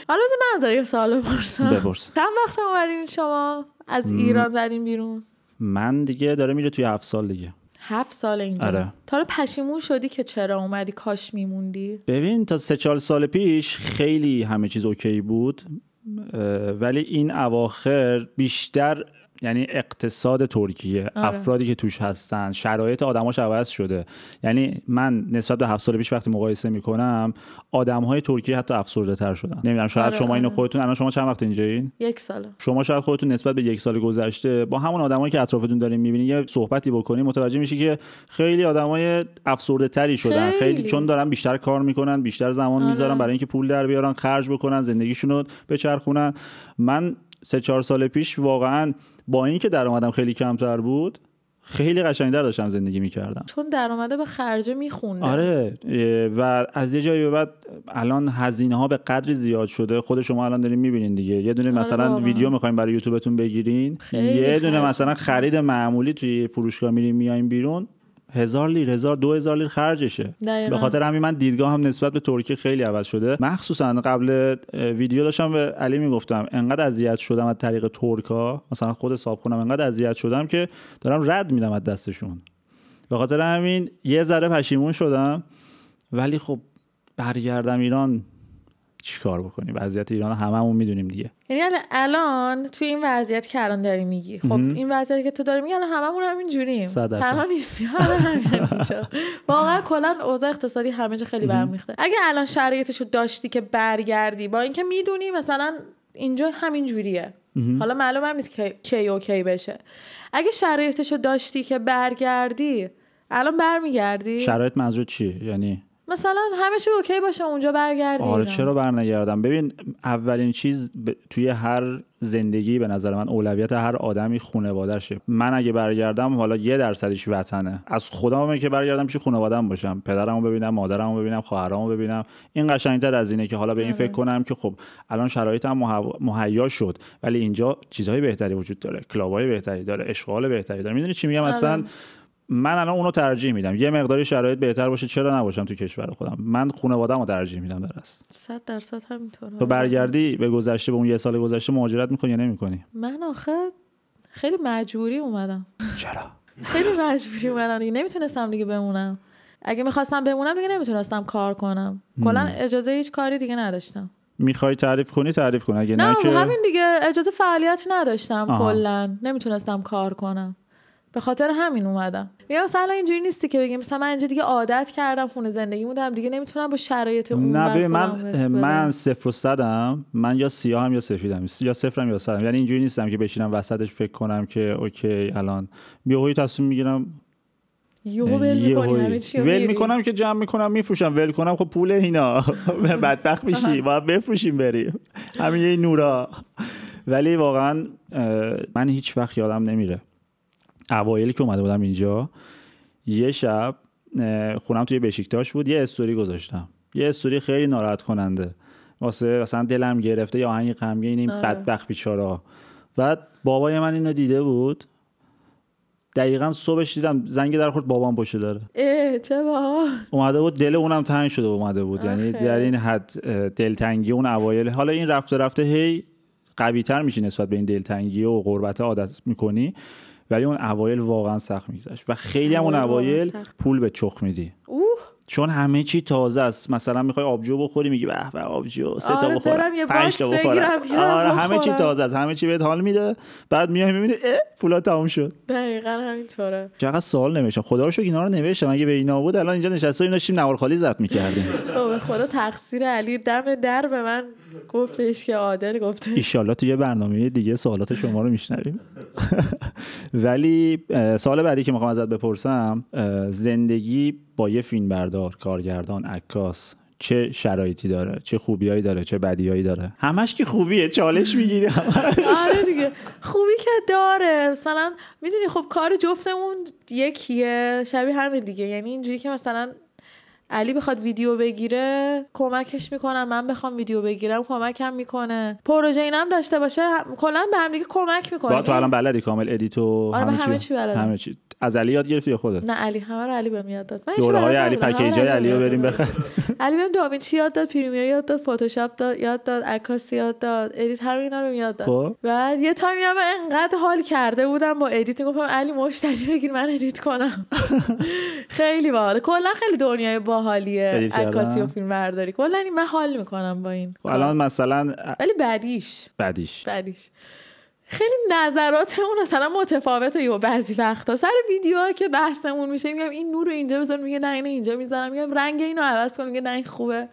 حالا من از یه سوال بپرسم بپرس کم وقت اومدین شما از ایران زدین بیرون من دیگه داره میره توی هفت سال دیگه هفت سال اینجا آره. تا رو پشیمون شدی که چرا اومدی کاش میموندی ببین تا سه چهار سال پیش خیلی همه چیز اوکی بود ولی این اواخر بیشتر یعنی اقتصاد ترکیه آره. افرادی که توش هستن شرایط آدماش عوض شده یعنی من نسبت به هفت سال پیش وقتی مقایسه میکنم آدم های ترکیه حتی افسورده تر شدن نمیدونم شاید آره. شما اینو آره. خودتون الان شما چند وقت اینجایین یک سال شما شاید خودتون نسبت به یک سال گذشته با همون آدمایی که اطرافتون دارین میبینین یه صحبتی بکنین متوجه میشی که خیلی آدمای افسرده تری شدن خیلی. خیلی. چون دارن بیشتر کار میکنن بیشتر زمان آره. میذارن برای اینکه پول در بیارن خرج بکنن زندگیشون بچرخونن من سه چهار سال پیش واقعا با اینکه درآمدم خیلی کمتر بود خیلی قشنگتر داشتم زندگی میکردم چون درآمده به خرجه میخونده آره و از یه جایی به بعد الان هزینه ها به قدر زیاد شده خود شما الان دارین میبینین دیگه یه دونه آره مثلا ویدیو میخوایم برای یوتیوبتون بگیرین یه دونه مثلا خرید معمولی توی فروشگاه میریم میایم بیرون هزار لیر هزار دو هزار لیر خرجشه به خاطر همین من دیدگاه هم نسبت به ترکیه خیلی عوض شده مخصوصا قبل ویدیو داشتم به علی میگفتم انقدر اذیت شدم از طریق ترکا مثلا خود حساب کنم انقدر اذیت شدم که دارم رد میدم از دستشون به خاطر همین یه ذره پشیمون شدم ولی خب برگردم ایران چیکار بکنی وضعیت ایران هممون میدونیم دیگه یعنی الان توی این وضعیت که الان داری میگی خب این وضعیت که تو داری میگی الان هممون همین جوریم تنها نیستی واقعا کلا اوضاع اقتصادی همه جا خیلی برمیخته اگه الان شرایطشو داشتی که برگردی با اینکه میدونی مثلا اینجا همین جوریه حالا معلوم هم نیست که کی اوکی بشه اگه شرایطشو داشتی که برگردی الان برمیگردی شرایط منظور چی یعنی مثلا همه چی اوکی باشه اونجا برگردی آره چرا برنگردم ببین اولین چیز توی هر زندگی به نظر من اولویت هر آدمی خانوادهشه من اگه برگردم حالا یه درصدش وطنه از خدامه که برگردم پیش خانواده‌ام باشم پدرمو ببینم مادرمو ببینم خواهرامو ببینم این قشنگتر از اینه که حالا به این آره. فکر کنم که خب الان شرایطم مهیا شد ولی اینجا چیزهای بهتری وجود داره کلابای بهتری داره اشغال بهتری داره میدونی چی میگم مثلا آره. من الان اونو ترجیح میدم یه مقداری شرایط بهتر باشه چرا نباشم تو کشور خودم من خانواده‌مو رو ترجیح میدم در اصل 100 درصد همینطوره تو برگردی به گذشته به اون یه سال گذشته مهاجرت میکنی یا نمیکنی من آخه خیلی مجبوری اومدم چرا خیلی مجبوری اومدم دیگه نمیتونستم دیگه بمونم اگه میخواستم بمونم دیگه نمیتونستم کار کنم کلا اجازه هیچ کاری دیگه نداشتم میخوای تعریف کنی تعریف کن اگه نه, نه همین دیگه اجازه فعالیت نداشتم کلا نمیتونستم کار کنم به خاطر همین اومدم یا مثلا اینجوری نیستی که بگیم مثلا من اینجا دیگه عادت کردم خونه زندگی بودم دیگه نمیتونم با شرایط اون نه من من صفر و صدم من یا سیاهم یا سفیدم یا صفرم یا صدم یعنی اینجوری نیستم که بشینم وسطش فکر کنم که اوکی الان یهو تصمیم میگیرم یهو ول ول میکنم که جمع میکنم میفروشم ول کنم خب پول اینا بدبخت میشی و بفروشیم بریم همین یه نورا ولی واقعا من هیچ وقت یادم نمیره اوایلی که اومده بودم اینجا یه شب خونم توی بشیکتاش بود یه استوری گذاشتم یه استوری خیلی ناراحت کننده واسه مثلا دلم گرفته یا آهنگ غمگین این آره. بدبخت بیچاره بعد بابای من اینو دیده بود دقیقا صبحش دیدم زنگ در خورد بابام باشه داره چه با اومده بود دل اونم تنگ شده اومده بود یعنی در این حد دلتنگی اون اوایل حالا این رفته رفته هی تر میشی نسبت به این دلتنگی و قربت عادت میکنی ولی اون اوایل واقعا سخت میگذشت و خیلی هم اون اوایل پول به چخ میدی اوه چون همه چی تازه است مثلا میخوای آبجو بخوری میگی به به آبجو سه تا آره، بخورم پنج تا بخورم آره همه چی تازه است همه چی بهت حال میده بعد میای میبینی پولا تموم شد دقیقاً همینطوره چقدر سوال نمیشه خدا رو شکر اینا رو نوشتم اگه به اینا بود الان اینجا نشسته اینا داشتیم نوار خالی زد میکردیم به خدا تقصیر علی دم در به من گفتش که عادل گفته تو یه برنامه دیگه سوالات شما رو میشنویم ولی سال بعدی که میخوام ازت بپرسم زندگی با یه فیلم بردار کارگردان عکاس چه شرایطی داره چه خوبیایی داره چه بدیایی داره همش که خوبیه چالش میگیری آره دیگه خوبی که داره مثلا میدونی خب کار جفتمون یکیه شبیه همین دیگه یعنی اینجوری که مثلا علی بخواد ویدیو بگیره کمکش میکنم من بخوام ویدیو بگیرم کمکم میکنه پروژه اینم داشته باشه کلا به هم دیگه کمک میکنه با تو الان یعنی- بلدی کامل ادیتو آره همه, چی همه چی از علی یاد گرفتی خودت نه علی همه رو علی بهم یاد داد من دوره های علی پکیج های علی رو بریم بخریم علی بهم داوینچی یاد داد پریمیر یاد داد فتوشاپ داد یاد داد عکاسی یاد داد ادیت همینا اینا رو یاد داد خب. بعد یه تایمی هم انقدر حال کرده بودم با ادیت گفتم علی مشتری بگیر من ادیت کنم خیلی باحال کلا خیلی دنیای باحالیه عکاسی و فیلم برداری کلا من حال میکنم با این خب، الان مثلا ولی بعدیش بعدیش بعدیش خیلی نظراتمون مثلا متفاوته و بعضی وقتا سر ویدیوها که بحثمون میشه میگم این نور رو اینجا بذار میگه نه اینه اینجا میذارم میگم رنگ اینو عوض کن میگه نه این خوبه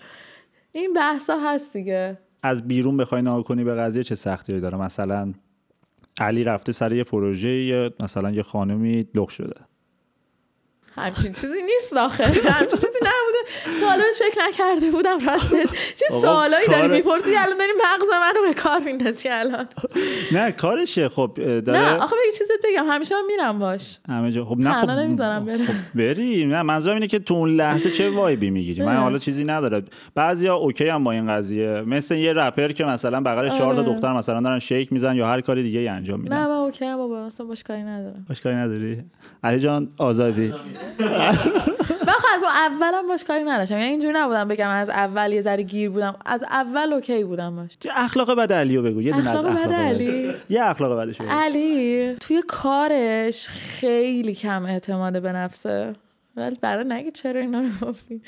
این بحثا هست دیگه از بیرون بخوای نگاه کنی به قضیه چه سختی داره مثلا علی رفته سر یه پروژه مثلا یه خانمی لخ شده همچین چیزی نیست آخه همچین چیزی نبوده تو حالا فکر نکرده بودم راستش چه سوالایی داری میپرسی الان داریم مغز من رو به کار میندازی الان نه کارشه خب نه آخه یه چیزت بگم همیشه هم میرم باش همه جا خب نه خب نمیذارم خب، بره خب، بری نه منظورم اینه که تو اون لحظه چه وایبی میگیری من حالا چیزی نداره بعضیا اوکی هم با این قضیه مثل یه رپر که مثلا بغل چهار آره. دختر مثلا دارن شیک میزن یا هر کاری دیگه انجام میدن نه من اوکی بابا اصلا باش کاری ندارم باش کاری نداری علی جان آزادی من خب از اولم باش کاری نداشتم یعنی اینجوری نبودم بگم از اول یه ذره گیر بودم از اول اوکی بودم باش اخلاق بد علیو بگو یه اخلاق, اخلاق بد علی یه اخلاق بدش علی توی کارش خیلی کم اعتماد به نفسه ولی برای نگه چرا اینا میپرسی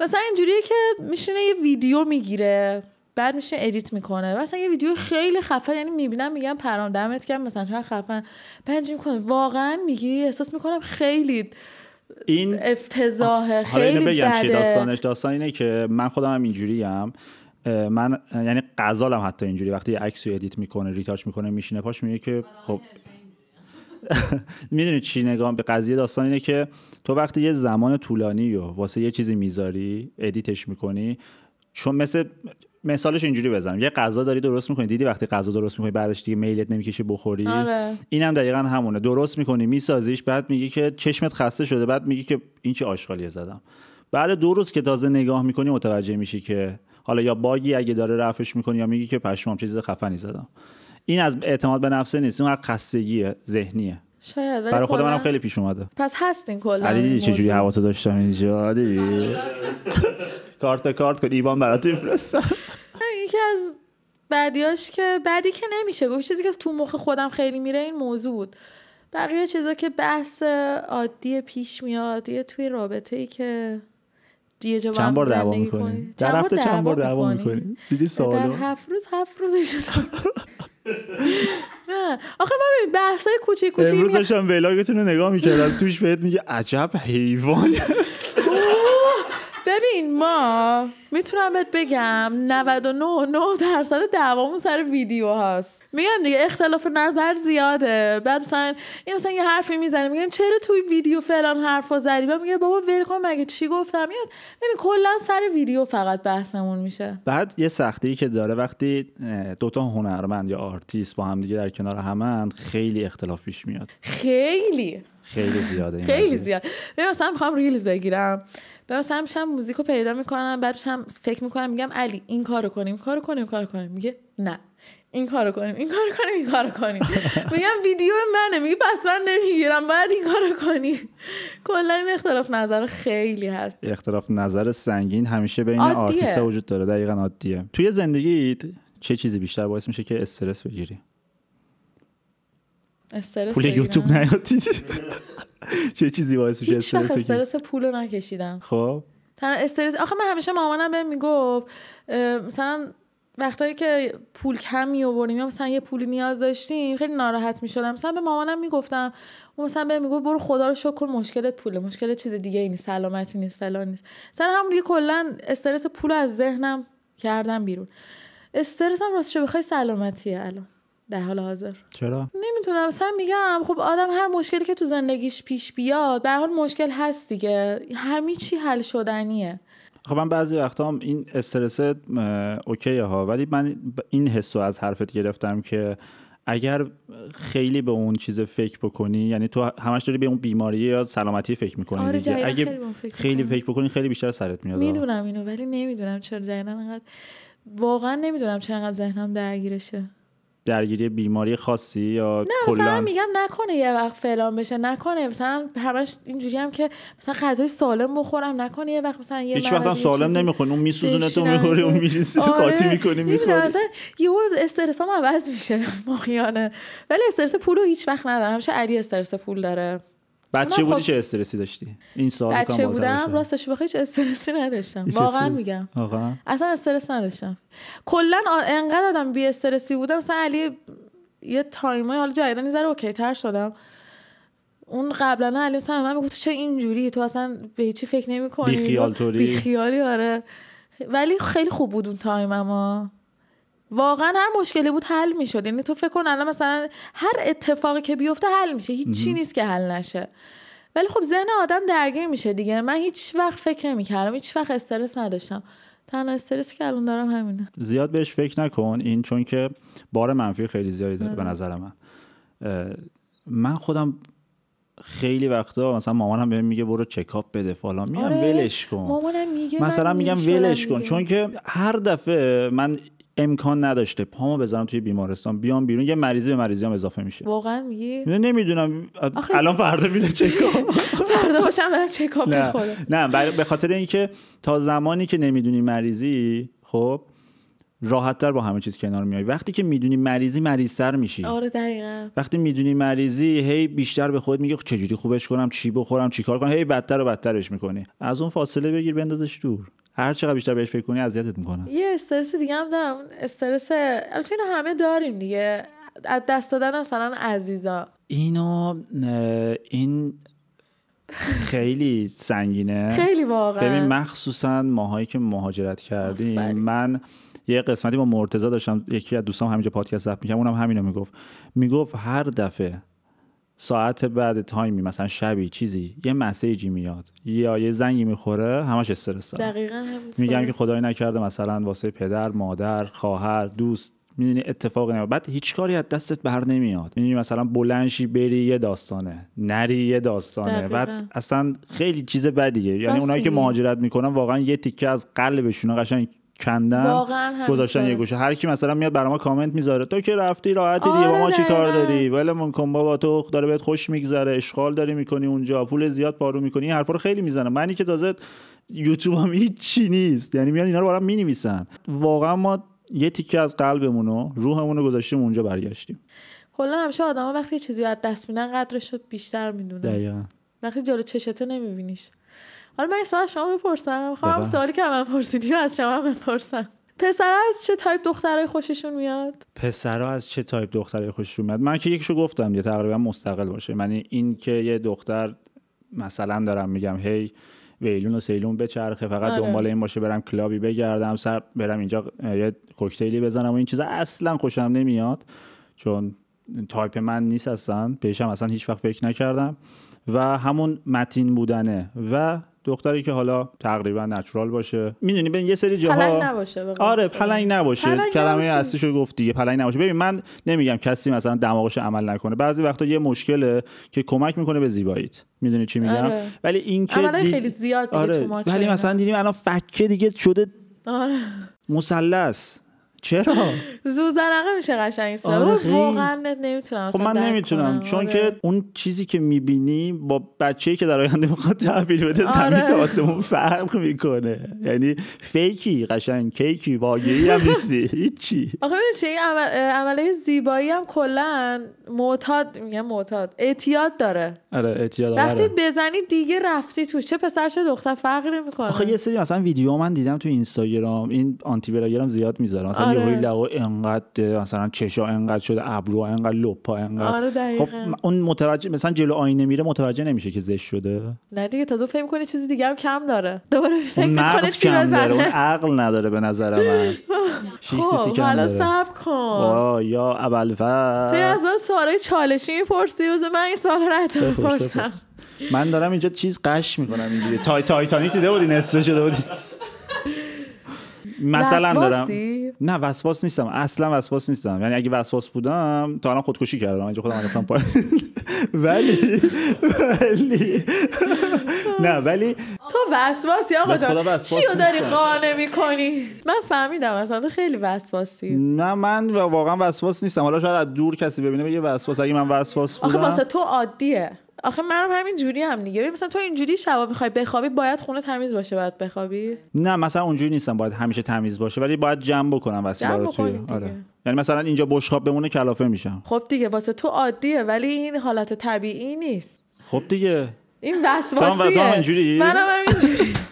مثلا اینجوریه که میشینه یه ویدیو میگیره بعد میشه ادیت میکنه مثلا یه ویدیو خیلی خفن یعنی میبینم میگم پرام دمت کم مثلا چقدر خفن بعد میکنه واقعا میگی احساس میکنم خیلی این افتضاح خیلی اینو بگم چی داستانش داستان اینه که من خودم هم اینجوری من یعنی هم حتی اینجوری وقتی یه ادیت میکنه ریتاچ میکنه میشینه پاش میگه که خب, خب. میدونی چی نگاه به قضیه داستان اینه که تو وقتی یه زمان طولانی واسه یه چیزی میذاری ادیتش میکنی چون مثل مثالش اینجوری بزنم یه قضا داری درست میکنی دیدی وقتی غذا درست میکنی بعدش دیگه میلت نمیکشه بخوری آره. اینم هم دقیقا همونه درست میکنی میسازیش بعد میگی که چشمت خسته شده بعد میگی که این چه آشغالیه زدم بعد دو روز که تازه نگاه میکنی متوجه میشی که حالا یا باگی اگه داره رفش میکنی یا میگی که پشمام چیز خفنی زدم این از اعتماد به نفسه نیست اون خستگی ذهنیه شاید برای خود منم خیلی پیش اومده پس هستین کلا علی چجوری داشتم اینجا کارت به کارت کن ایوان برات میفرستم یکی از بعدیاش که بعدی که نمیشه گفت چیزی که تو مخ خودم خیلی میره این موضوع بود بقیه چیزا که بحث عادی پیش میاد یه توی رابطه ای که یه چند بار دعوا میکنی در هفته چند بار دعوا میکنی دیدی در هفت روز هفت روز نه آخه ببینیم بحث های کوچیک کوچیک امروز ولاگتون رو نگاه میکردم توش بهت میگه عجب حیوان خب. ببین ما میتونم بهت بگم 99 درصد دعوامون سر ویدیو هاست میگم دیگه اختلاف نظر زیاده بعد مثلا این مثلا یه حرفی میزنه میگم چرا توی ویدیو فلان حرف زدی بعد میگه بابا ول مگه چی گفتم میاد ببین کلا سر ویدیو فقط بحثمون میشه بعد یه سختی که داره وقتی دوتا هنرمند یا آرتیست با هم دیگه در کنار همند خیلی اختلاف پیش میاد خیلی خیلی زیاده این خیلی زیاد من مثلا میخوام ریلز بگیرم به مثلا میشم موزیک پیدا میکنم بعد هم فکر میکنم میگم علی این کارو کنیم کارو کنیم کارو کنیم میگه نه این کارو کنیم این کارو کنیم این کارو کنیم میگم ویدیو منه میگه پس من نمیگیرم بعد این کارو کنی کلا این اختلاف نظر خیلی هست اختلاف نظر سنگین همیشه بین آرتیستا وجود داره دقیقا عادیه توی زندگیت چه چیزی بیشتر باعث میشه که استرس بگیری پول یوتیوب نیاتید چه چیزی باعث میشه استرس استرس پولو نکشیدم خب تن استرس آخه من همیشه مامانم بهم میگفت مثلا وقتایی که پول کم می آوردیم یا مثلا یه پولی نیاز داشتیم خیلی ناراحت می شدم مثلا به مامانم میگفتم اون مثلا بهم میگفت برو خدا رو شکر مشکلت پوله مشکل چیز دیگه اینی نیست سلامتی نیست فلان نیست سر هم دیگه کلا استرس پول از ذهنم کردم بیرون استرس هم راستش بخوای سلامتیه الان در حال حاضر چرا نمیتونم سم میگم خب آدم هر مشکلی که تو زندگیش پیش بیاد به حال مشکل هست دیگه همه چی حل شدنیه خب من بعضی وقتا هم این استرس اوکی ها ولی من این حسو از حرفت گرفتم که اگر خیلی به اون چیز فکر بکنی یعنی تو همش داری به اون بیماری یا سلامتی فکر میکنی آره دیگه. اگه خیلی, فکر خیلی بکنی خیلی بیشتر سرت میاد میدونم اینو ولی نمیدونم چرا جنن واقعا نمیدونم چرا انقدر ذهنم درگیرشه درگیری بیماری خاصی یا نه مثلا میگم نکنه یه وقت فلان بشه نکنه مثلا همش اینجوری هم که مثلا غذای سالم بخورم نکنه یه وقت مثلا یه هیچ وقت سالم نمیخون اون میسوزونه تو میخوری اون میریزی آره. قاطی میکنی میخوری مثلا یهو هم عوض میشه مخیانه ولی استرس پول رو هیچ وقت ندارم همشه علی استرس پول داره بچه بودی خب چه استرسی داشتی این سال بچه بودم راستش بخوای چه استرسی نداشتم واقعا میگم اصلا استرس نداشتم کلا انقدر آدم بی استرسی بودم مثلا علی یه تایمای حالا جدیدا زره اوکی تر شدم اون قبلا علی مثلا من میگفت چه اینجوری تو اصلا به هیچی فکر نمی‌کنی بی خیال خیالی آره ولی خیلی خوب بود اون تایم اما واقعا هر مشکلی بود حل میشد یعنی تو فکر کن الان مثلا هر اتفاقی که بیفته حل میشه هیچ چی نیست که حل نشه ولی خب ذهن آدم درگیر میشه دیگه من هیچ وقت فکر نمیکردم هیچ وقت استرس نداشتم تنها استرسی که الان دارم همینه زیاد بهش فکر نکن این چون که بار منفی خیلی زیادی داره به آره. نظر من من خودم خیلی وقتا مثلا مامانم بهم میگه برو چکاپ بده فالا میگم آره. ولش کن مامانم میگه مثلا میگم ولش کن چون که هر دفعه من امکان نداشته پامو بذارم توی بیمارستان بیام بیرون یه مریضی به مریضی هم اضافه میشه واقعا میگی نمیدونم الان فردا میره چکاپ فردا باشم برم چکاپ نه, نه به خاطر اینکه تا زمانی که نمیدونی مریضی خب راحتتر با همه چیز کنار میای وقتی که میدونی مریضی مریضتر میشی آره دقیقا وقتی میدونی مریضی هی بیشتر به خود میگی خب، چجوری خوبش کنم چی بخورم چیکار کنم هی بدتر و بدترش میکنی از اون فاصله بگیر بندازش دور هر چقدر بیشتر بهش فکر کنی اذیتت میکنه یه استرس دیگه هم دارم استرس البته همه داریم دیگه از دست دادن مثلا عزیزا اینو این خیلی سنگینه خیلی واقعا ببین مخصوصا ماهایی که مهاجرت کردیم من یه قسمتی با مرتضی داشتم یکی از دوستام همینجا پادکست ضبط می‌کردم اونم همینو میگفت میگفت هر دفعه ساعت بعد تایمی مثلا شبی چیزی یه مسیجی میاد یا یه زنگی میخوره همش استرس دقیقاً میگم که خدای نکرده مثلا واسه پدر مادر خواهر دوست میدونی اتفاق نمیاد بعد هیچ کاری از دستت بر نمیاد میدونی مثلا بلنشی بری یه داستانه نری یه داستانه دقیقا. بعد اصلا خیلی چیز بدیه یعنی اونایی که مهاجرت میکنن واقعا یه تیکه از قلبشون قشنگ کندن گذاشتن یه گوشه هر کی مثلا میاد برام کامنت میذاره تو که رفتی راحتی دیگه آره با ما چی کار داری من کن با تو داره بهت خوش میگذره اشغال داری میکنی اونجا پول زیاد پارو میکنی این حرفا رو خیلی میزنه منی که تازه یوتیوب هم هیچ چی نیست یعنی میان اینا رو برام مینویسن واقعا ما یه تیکه از قلبمون و روحمون رو گذاشتیم اونجا برگشتیم کلا همیشه آدما وقتی چیزی از دست میدن قدرش رو بیشتر میدونن وقتی جلو چشته نمیبینیش حالا من سوال شما بپرسم خواهم خب، سوالی که من پرسیدی از شما بپرسم پسرها از چه تایپ دخترای خوششون میاد پسرها از چه تایپ دخترای خوششون میاد من که یکشو گفتم یه تقریبا مستقل باشه یعنی این که یه دختر مثلا دارم میگم هی hey, ویلون و سیلون بچرخه فقط آره. دنبال این باشه برم کلابی بگردم سر برم اینجا یه کوکتیلی بزنم و این چیزا اصلا خوشم نمیاد چون تایپ من نیست اصلا پیشم اصلا هیچ وقت فکر نکردم و همون متین بودنه و دختری که حالا تقریبا نچرال باشه میدونی ببین یه سری جاها پلنگ نباشه آره پلنگ نباشه کلمه اصلیشو گفت دیگه پلنگ نباشه ببین من نمیگم کسی مثلا دماغش عمل نکنه بعضی وقتا یه مشکله که کمک میکنه به زیباییت میدونی چی میگم آره. ولی اینکه دی... خیلی زیاد آره. ولی مثلا دیدیم الان فکه دیگه شده آره. مثلث چرا زوزنقه میشه قشنگ آره واقعا نمیتونم خب من نمیتونم چون آره. که اون چیزی که میبینی با بچه که در آینده میخواد تحویل بده آره. زمین آره. آسمون فرق میکنه یعنی فیکی قشنگ کیکی واقعی هم نیستی هیچی آخه چه عمل زیبایی هم کلا معتاد میگم معتاد اعتیاد داره آره اعتیاد وقتی بزنی دیگه رفتی تو چه پسر چه دختر فرقی نمیکنه آخه یه سری مثلا ویدیو من دیدم تو اینستاگرام این آنتی بلاگرام زیاد میذارم مثلا آره. یه لو انقدر مثلا چشا انقدر شده ابرو انقدر لپا انقدر آره خب اون متوجه مثلا جلو آینه میره متوجه نمیشه که زشت شده نه دیگه تازه فکر کنه چیز دیگه هم کم داره دوباره فکر کنه چی داره اون عقل نداره به نظر من خب حالا سب کن یا اول تو از اون سوالای چالشی میپرسی و من این سوال رو بپرسم من دارم اینجا چیز قش میکنم اینجوری تای تایتانیک دیده بودی نصفه شده بودی مثلا دارم نه وسواس نیستم اصلا وسواس نیستم یعنی اگه وسواس بودم تا الان خودکشی کردم اینجا خودم انداختم ولی ولی نه ولی تو وسواسی آقا جان چیو داری قانه میکنی من فهمیدم اصلا تو خیلی وسواسی نه من واقعا وسواس نیستم حالا شاید از دور کسی ببینه بگه وسواس اگه من وسواس بودم آخه واسه تو عادیه آخه منم همین جوری هم دیگه مثلا تو اینجوری شبا میخوای بخوابی باید خونه تمیز باشه باید بخوابی نه مثلا اونجوری نیستم باید همیشه تمیز باشه ولی باید جمع بکنم وسیله رو توی آره یعنی مثلا اینجا بشخاب بمونه کلافه میشم خب دیگه واسه تو عادیه ولی این حالت طبیعی نیست خب دیگه این وسواسیه اینجوری منم همینجوری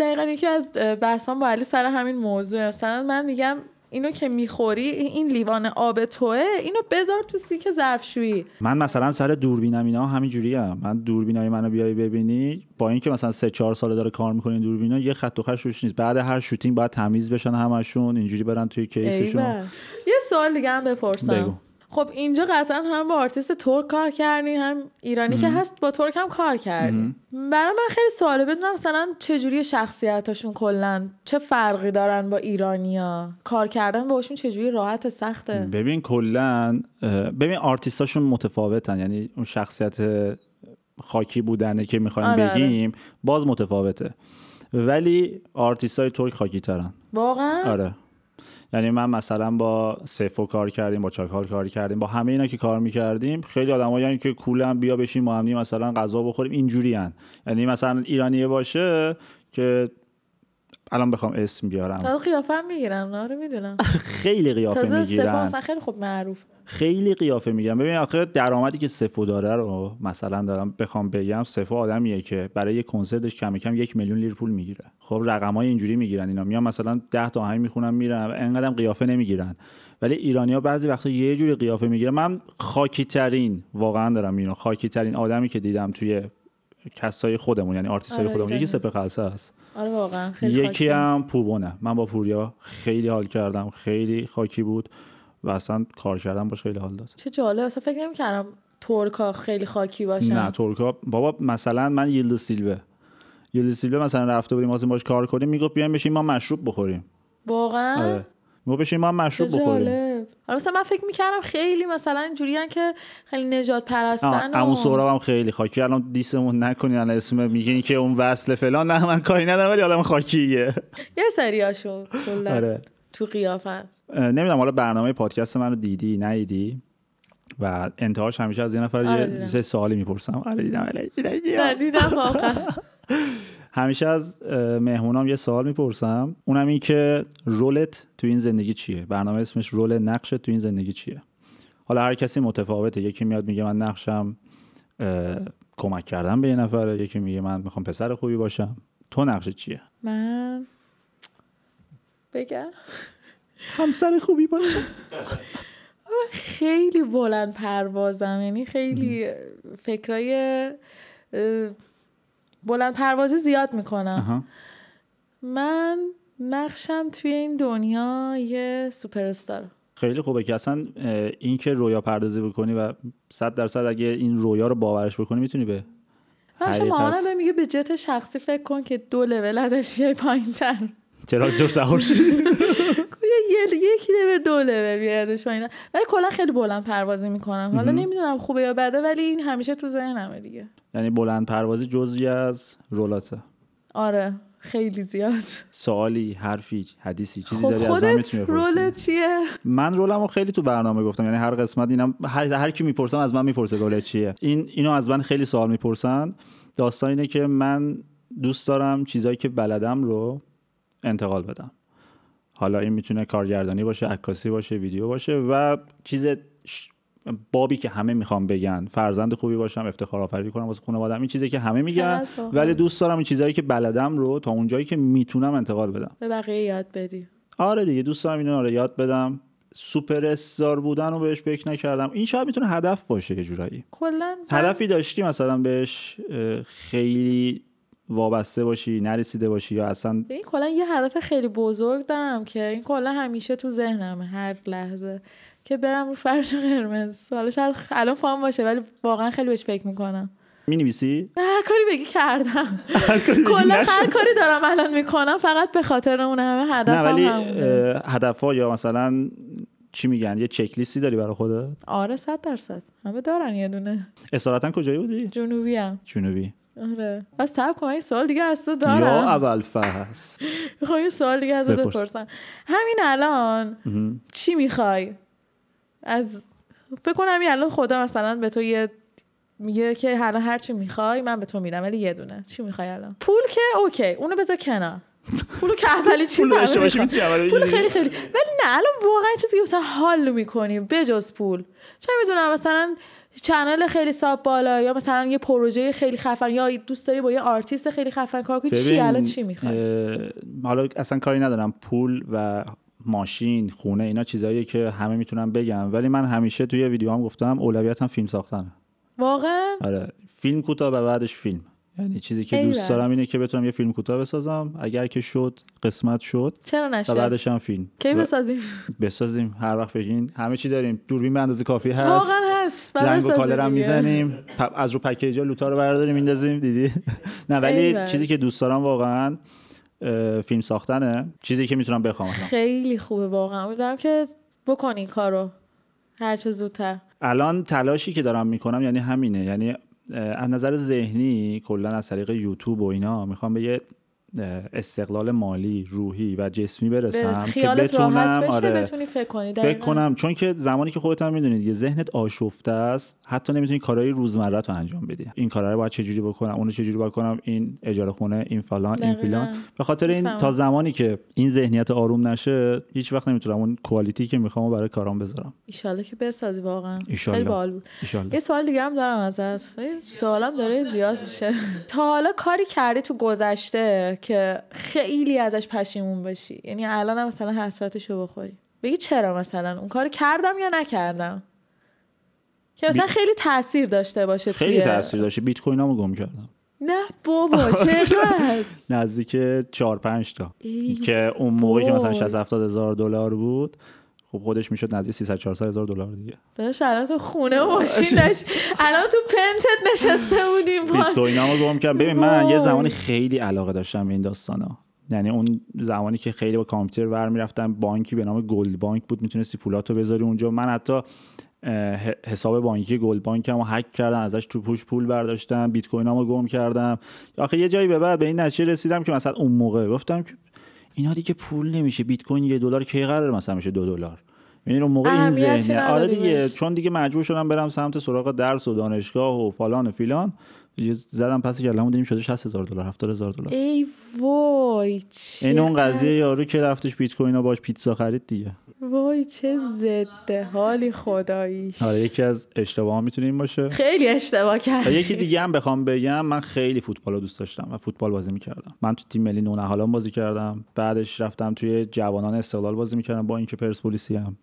دقیقا یکی از بحثان با علی سر همین موضوع مثلا من میگم اینو که میخوری این لیوان آب توه اینو بذار تو سیک ظرفشویی من مثلا سر دوربینم اینا همینجوریه هم. من دوربینای منو بیای ببینی با اینکه مثلا سه چهار ساله داره کار میکنه این دوربینا یه خط و خط روش نیست بعد هر شوتینگ باید تمیز بشن همشون اینجوری برن توی کیسشون یه سوال دیگه هم بپرسم بگو. خب اینجا قطعا هم با آرتیست ترک کار کردی هم ایرانی که هست با ترک هم کار کردی برای من خیلی سواله بدونم مثلا چجوری شخصیتاشون کلا چه فرقی دارن با ایرانیا کار کردن باشون چجوری راحت سخته ببین کلا ببین آرتیستاشون متفاوتن یعنی اون شخصیت خاکی بودنه که میخوایم آره، آره. بگیم باز متفاوته ولی آرتیست های ترک خاکی ترن واقعا آره یعنی من مثلا با سفو کار کردیم با چاکال کار کردیم با همه اینا که کار میکردیم خیلی آدمایی یعنی که کولم بیا بشین ما مثلا غذا بخوریم اینجوری هن. یعنی مثلا ایرانیه باشه که الان بخوام اسم بیارم قیافه میگیرن آره میدونم خیلی قیافه میگیرن تازه سفا خیلی خوب معروف خیلی قیافه میگم ببین آخه درآمدی که سفو داره رو مثلا دارم بخوام بگم سفو آدمیه که برای کنسرتش کم کم یک میلیون لیر پول میگیره خب رقمای اینجوری میگیرن اینا میان مثلا 10 تا آهنگ میخونن میرن انقدرم قیافه نمیگیرن ولی ایرانیا بعضی وقتا یه جوری قیافه میگیرن من خاکی ترین واقعا دارم اینو خاکی ترین آدمی که دیدم توی کسای خودمون یعنی آره، خودمون یکی سپه خلصه است آره واقعا خیلی یکی هم پوبونه من با پوریا خیلی حال کردم خیلی خاکی بود و اصلا کار کردن باش خیلی حال داد چه جالب اصلا فکر نمیکردم ترکا خیلی خاکی باشن نه ترکا بابا مثلا من یلد سیلوه یلد سیلوه مثلا رفته بودیم واسه باش کار کنیم میگفت بیایم بشین ما مشروب بخوریم واقعا آره. ما بشین ما مشروب بخوریم جالب اصلا من فکر میکردم خیلی مثلا اینجوری که خیلی نجات پرستن اما سهراب هم خیلی خاکی الان دیسمون نکنین الان اسم میگین که اون وصل فلان نه من کاری ندارم ولی آدم خاکیه یه سریاشون آره تو قیافت نمیدونم حالا برنامه پادکست منو دیدی ندیدی و انتهاش همیشه از یه نفر یه سه آره، سوالی میپرسم آره،, آره دیدم دیدم همیشه از مهمونام یه سوال میپرسم اونم این که رولت تو این زندگی چیه برنامه اسمش رول نقش تو این زندگی چیه حالا هر کسی متفاوته یکی میاد میگه من نقشم کمک کردن به یه نفره یکی میگه من میخوام پسر خوبی باشم تو نقش چیه من بگم همسر خوبی باشه خیلی بلند پروازم یعنی خیلی فکرای بلند پروازی زیاد میکنم من نقشم توی این دنیا یه سوپرستار خیلی خوبه که اصلا این که رویا پردازی بکنی و صد درصد اگه این رویا رو باورش بکنی میتونی به همشه مامانم میگه به جت شخصی فکر کن که دو لول ازش بیای پایین چرا جو سوار یک لول دو لول بیادش اینا ولی کلا خیلی بلند پروازی میکنم حالا نمیدونم خوبه یا بده ولی این همیشه تو ذهنمه دیگه یعنی بلند پروازی جزئی از رولاته آره خیلی زیاد سوالی حرفی حدیثی چیزی خب خودت رولت چیه من رولمو خیلی تو برنامه گفتم یعنی هر قسمت اینم هر, هر کی میپرسم از من میپرسه رولت چیه این اینو از من خیلی سوال میپرسن داستان اینه که من دوست دارم چیزایی که بلدم رو انتقال بدم حالا این میتونه کارگردانی باشه عکاسی باشه ویدیو باشه و چیز بابی که همه میخوام بگن فرزند خوبی باشم افتخار آفری کنم واسه خانواده‌ام این چیزی که همه میگن ولی دوست دارم این چیزایی که بلدم رو تا اونجایی که میتونم انتقال بدم به بقیه یاد بدی آره دیگه دوست دارم اینو آره یاد بدم سوپر استار بودن رو بهش فکر نکردم این شاید میتونه هدف باشه یه جورایی کلا هدفی داشتی مثلا بهش خیلی وابسته باشی نرسیده باشی یا اصلا این کلا یه هدف خیلی بزرگ دارم که این کلا همیشه تو ذهنم هر لحظه که برم رو فرش قرمز حالا شاید الان فهم باشه ولی واقعا خیلی بهش فکر میکنم می نویسی؟ هر کاری بگی کردم کلا هر کاری دارم الان میکنم فقط به خاطر اون همه هدف نه ولی ها یا مثلا چی میگن یه چک داری برای خودت آره صد درصد همه دارن یه دونه اصالتا کجایی بودی جنوبی هم جنوبی آره پس تب کن این سوال دیگه از تو دارم یا اول فحص خب این سوال دیگه از تو همین الان چی میخوای از فکر کنم الان خدا مثلا به تو یه میگه که حالا هر چی میخوای من به تو میدم ولی یه دونه چی میخوای الان پول که اوکی اونو بذار کنار پولو که اولی چیز پول خیلی خیلی ولی نه الان واقعا چیزی که مثلا حال میکنی بجز پول چه میدونم مثلا چنل خیلی ساب بالا یا مثلا یه پروژه خیلی خفن یا دوست داری با یه آرتیست خیلی خفن کار کنی چی الان چی میخوای حالا اصلا کاری ندارم پول و ماشین خونه اینا چیزایی که همه میتونم بگم ولی من همیشه توی ویدیو هم گفتم اولویتم فیلم ساختن واقعا آره فیلم کوتاه و بعدش فیلم یعنی چیزی که دوست دارم اینه که بتونم یه فیلم کوتاه بسازم اگر که شد قسمت شد چرا نشه بعدش هم فیلم کی بسازیم بسازیم هر وقت بگین همه چی داریم دوربین به اندازه کافی هست واقعا هست لنگ و کالر میزنیم از رو پکیج لوتا رو برداریم میندازیم دیدی نه ولی چیزی که دوست دارم واقعا فیلم ساختنه چیزی که میتونم بخوام خیلی خوبه واقعا که بکنین کارو هر چه زودتر الان تلاشی که دارم میکنم یعنی همینه یعنی از نظر ذهنی کلا از طریق یوتیوب و اینا میخوام به استقلال مالی روحی و جسمی برسم که بتونم بشه آره بتونی فکر کنی فکر کنم چون که زمانی که خودت هم میدونید یه ذهنت آشفته است حتی نمیتونی کارهای روزمره رو انجام بدی این کارا رو باید چجوری بکنم اون رو چجوری بکنم این اجاره خونه این فلان این فلان به خاطر این تا زمانی که این ذهنیت آروم نشه هیچ وقت نمیتونم اون کوالیتی که میخوام برای کارام بذارم ان که بسازی واقعا خیلی باحال بود یه سوال دیگه هم دارم ازت سوالم داره زیاد میشه تا حالا کاری کردی تو گذشته که خیلی ازش پشیمون بشی یعنی الان هم مثلا رو بخوری بگی چرا مثلا اون کار کردم یا نکردم که مثلا خیلی تاثیر داشته باشه خیلی تاثیر داشته بیت کوینامو گم کردم نه بابا چقدر آره. نزدیک 4 5 تا که اون موقع که مثلا 60 70 هزار دلار بود خب خودش میشد نزدیک 300 400 هزار دلار دیگه داش الان تو خونه ماشین داشت الان تو پنتت نشسته بودیم بیت کوینامو گم کردم ببین من یه زمانی خیلی علاقه داشتم به این داستانا یعنی اون زمانی که خیلی با کامپیوتر ور میرفتم بانکی به نام گلد بانک بود میتونستی پولاتو بذاری اونجا من حتی حساب بانکی گل بانکم رو هک کردم ازش تو پوش پول برداشتم بیت کوین کوینامو گم کردم آخه یه جایی به بعد به این نتیجه رسیدم که مثلا اون موقع گفتم که اینا دیگه پول نمیشه بیت کوین یه دلار کی قرار مثلا میشه دو دلار یعنی اون موقع این ذهنه آره دیگه چون دیگه مجبور شدم برم سمت سراغ درس و دانشگاه و فلان و فیلان زدم پس کلمو دیدیم شده 60 هزار دلار 70 هزار دلار ای وای این اون قضیه یارو که رفتش بیت کوین باش پیتزا خرید دیگه وای چه زده حالی خداییش آره یکی از اشتباه میتونه باشه خیلی اشتباه کرد یکی دیگه هم بخوام بگم من خیلی فوتبال رو دوست داشتم و فوتبال بازی میکردم من تو تیم ملی حالا بازی کردم بعدش رفتم توی جوانان استقلال بازی میکردم با اینکه پرسپولیسی هم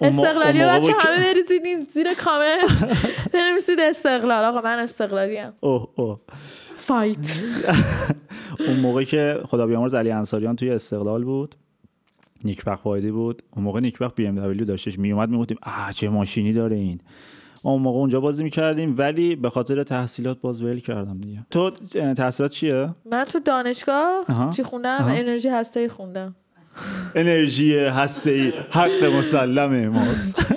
استقلالی ها بچه همه بریزید زیر کامنت بنویسید استقلال آقا من استقلالی هم اوه فایت اون موقع که خدا بیامرز علی انصاریان توی استقلال بود نیکبخ وایدی بود اون موقع نیکبخ بی ام دبلیو داشتش میومد میگفتیم آه چه ماشینی داره این اون موقع اونجا بازی میکردیم ولی به خاطر تحصیلات باز ول کردم دیگه تو تحصیلات چیه من تو دانشگاه چی خوندم انرژی هسته خوندم انرژی هسته حق مسلم ماست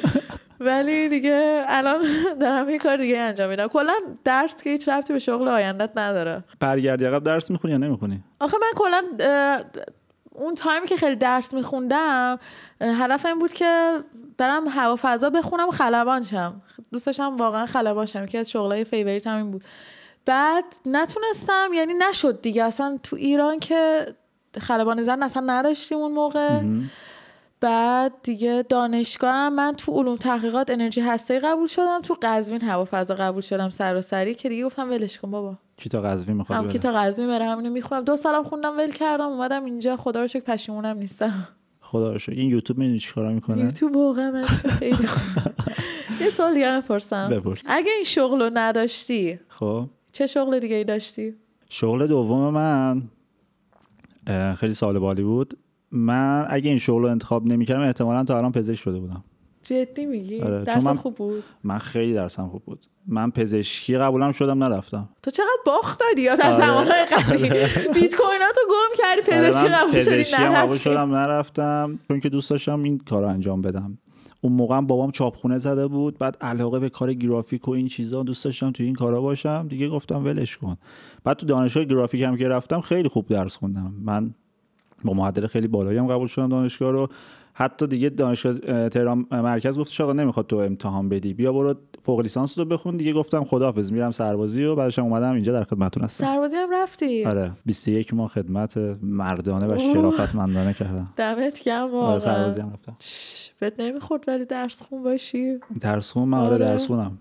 ولی دیگه الان دارم یه کار دیگه انجام میدم کلا درس که هیچ رفتی به شغل آیندت نداره برگردی عقب درس میخونی یا نمیخونی آخه من کلا اون تایمی که خیلی درس میخوندم هدف این بود که برم هوافضا بخونم و خلبان شم دوست داشتم واقعا خلبان شم که از شغلای فیوریت هم این بود بعد نتونستم یعنی نشد دیگه اصلا تو ایران که خلبان زن اصلا نداشتیم اون موقع بعد دیگه دانشگاه هم من تو علوم تحقیقات انرژی هستی قبول شدم تو قزوین فضا قبول شدم سر و سراسری که دیگه گفتم ولش کن بابا کی تا قزوین میخواد بره؟ کی تا قزوین بره همینو میخونم دو سالم خوندم ول کردم اومدم اینجا خدا رو شکر پشیمونم نیستم خدا رو شکر این یوتیوب میدونی چیکارا میکنه یوتیوب واقعا من خیلی یه سوال دیگه بپرسم اگه این شغل رو نداشتی خب چه شغل دیگه ای داشتی شغل دوم من خیلی سال بالی بود من اگه این شغل رو انتخاب نمیکردم احتمالا تا الان پزشک شده بودم جدی میگی آره. خوب بود من خیلی درسم خوب بود من پزشکی قبولم شدم نرفتم تو چقدر باخت دادی یا در آره. زمانهای قبلی آره. بیت گم کردی پزشکی آره، قبول شدی قبول شدم نرفتم چون که دوست داشتم این کار رو انجام بدم اون موقع بابام چاپخونه زده بود بعد علاقه به کار گرافیک و این چیزا دوست داشتم توی این کارا باشم دیگه گفتم ولش کن بعد تو دانشگاه گرافیک هم که رفتم خیلی خوب درس خوندم من با معدل خیلی بالایی هم قبول شدم دانشگاه رو حتی دیگه دانشگاه تهران مرکز گفتش آقا نمیخواد تو امتحان بدی بیا برو فوق لیسانس رو بخون دیگه گفتم خداحافظ میرم سربازی و بعدش اومدم اینجا در خدمتتون هستم سربازی هم رفتی آره 21 ما خدمت مردانه و شرافتمندانه کردم دمت گرم آره سربازی هم رفتم بد نمیخورد ولی درس خون باشی درس خون من آره, آره. درس خونم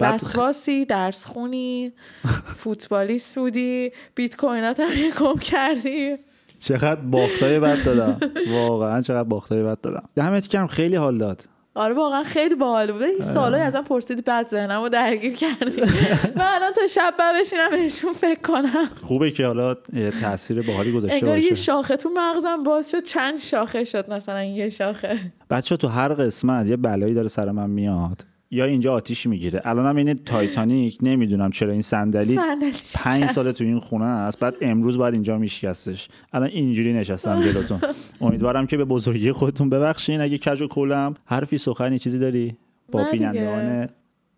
بسواسی درس خونی فوتبالیست بودی بیت کوینات هم کردی چقدر باختای بد دادم واقعا چقدر باختای بد دادم دمت کم خیلی حال داد آره واقعا خیلی باحال بوده این از ازم پرسید بد ذهنم رو درگیر کردی و الان تا شب بشینم بهشون فکر کنم خوبه که حالا تاثیر باحالی گذاشته باشه یه شاخه تو مغزم باز شد چند شاخه شد مثلا یه شاخه بچه تو هر قسمت یه بلایی داره سر من میاد یا اینجا آتیش میگیره الان هم این تایتانیک نمیدونم چرا این صندلی پنج سال تو این خونه است بعد امروز باید اینجا میشکستش الان اینجوری نشستم جلوتون امیدوارم که به بزرگی خودتون ببخشین اگه کج و کلم حرفی سخنی چیزی داری با بینندگان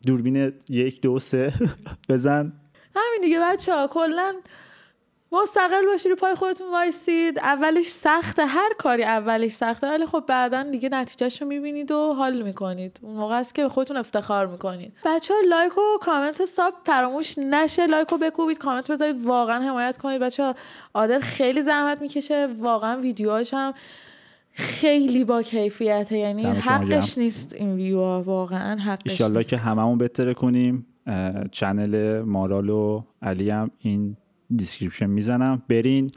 دوربین یک دو سه بزن همین دیگه بچه ها کلن مستقل باشید رو پای خودتون وایسید اولش سخته هر کاری اولش سخته ولی خب بعدا دیگه نتیجهش رو میبینید و حال میکنید اون موقع است که به خودتون افتخار میکنید بچه ها لایک و کامنت ساب فراموش نشه لایک و بکوبید کامنت بذارید واقعا حمایت کنید بچه ها عادل خیلی زحمت میکشه واقعا ویدیوهاش هم خیلی با کیفیته یعنی حقش نیست این ویو ها واقعا حقش که هممون بتره کنیم چنل مارال و علی هم این دیسکریپشن میزنم برین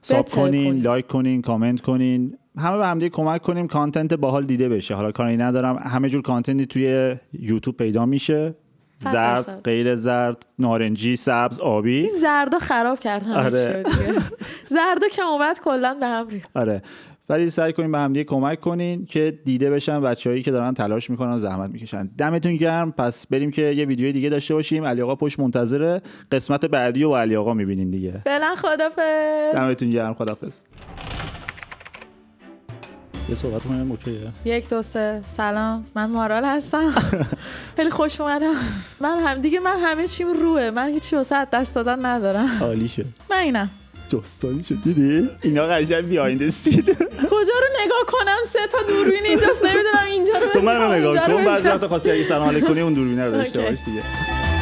ساب کنین لایک کنین کامنت کنین همه به همدیگه کمک کنیم کانتنت باحال دیده بشه حالا کاری ندارم همه جور کانتنتی توی یوتیوب پیدا میشه زرد غیر زرد نارنجی سبز آبی این زردو خراب کرد همه آره. زردو که اومد کلا به هم آره ولی سعی کنیم به همدیگه کمک کنین که دیده بشن بچههایی که دارن تلاش میکنن و زحمت میکشن دمتون گرم پس بریم که یه ویدیو دیگه داشته باشیم علی آقا پشت منتظره قسمت بعدی و علی آقا میبینین دیگه فعلا بله، خدافظ دمتون گرم خدافظ یه صحبت کنیم اوکیه یک دو سه سلام من مارال هستم خیلی خوش اومدم من هم دیگه من همه چیم روه من هیچی واسه دست دادن ندارم عالی شد من اینم شد دیدی اینا قشن بیایند سید کجا رو نگاه کنم سه تا دوربین اینجاست نمیدونم اینجا رو تو منو نگاه کن بعضی وقت خواستی اگه سلام کنی اون دوربینه رو داشته باش دیگه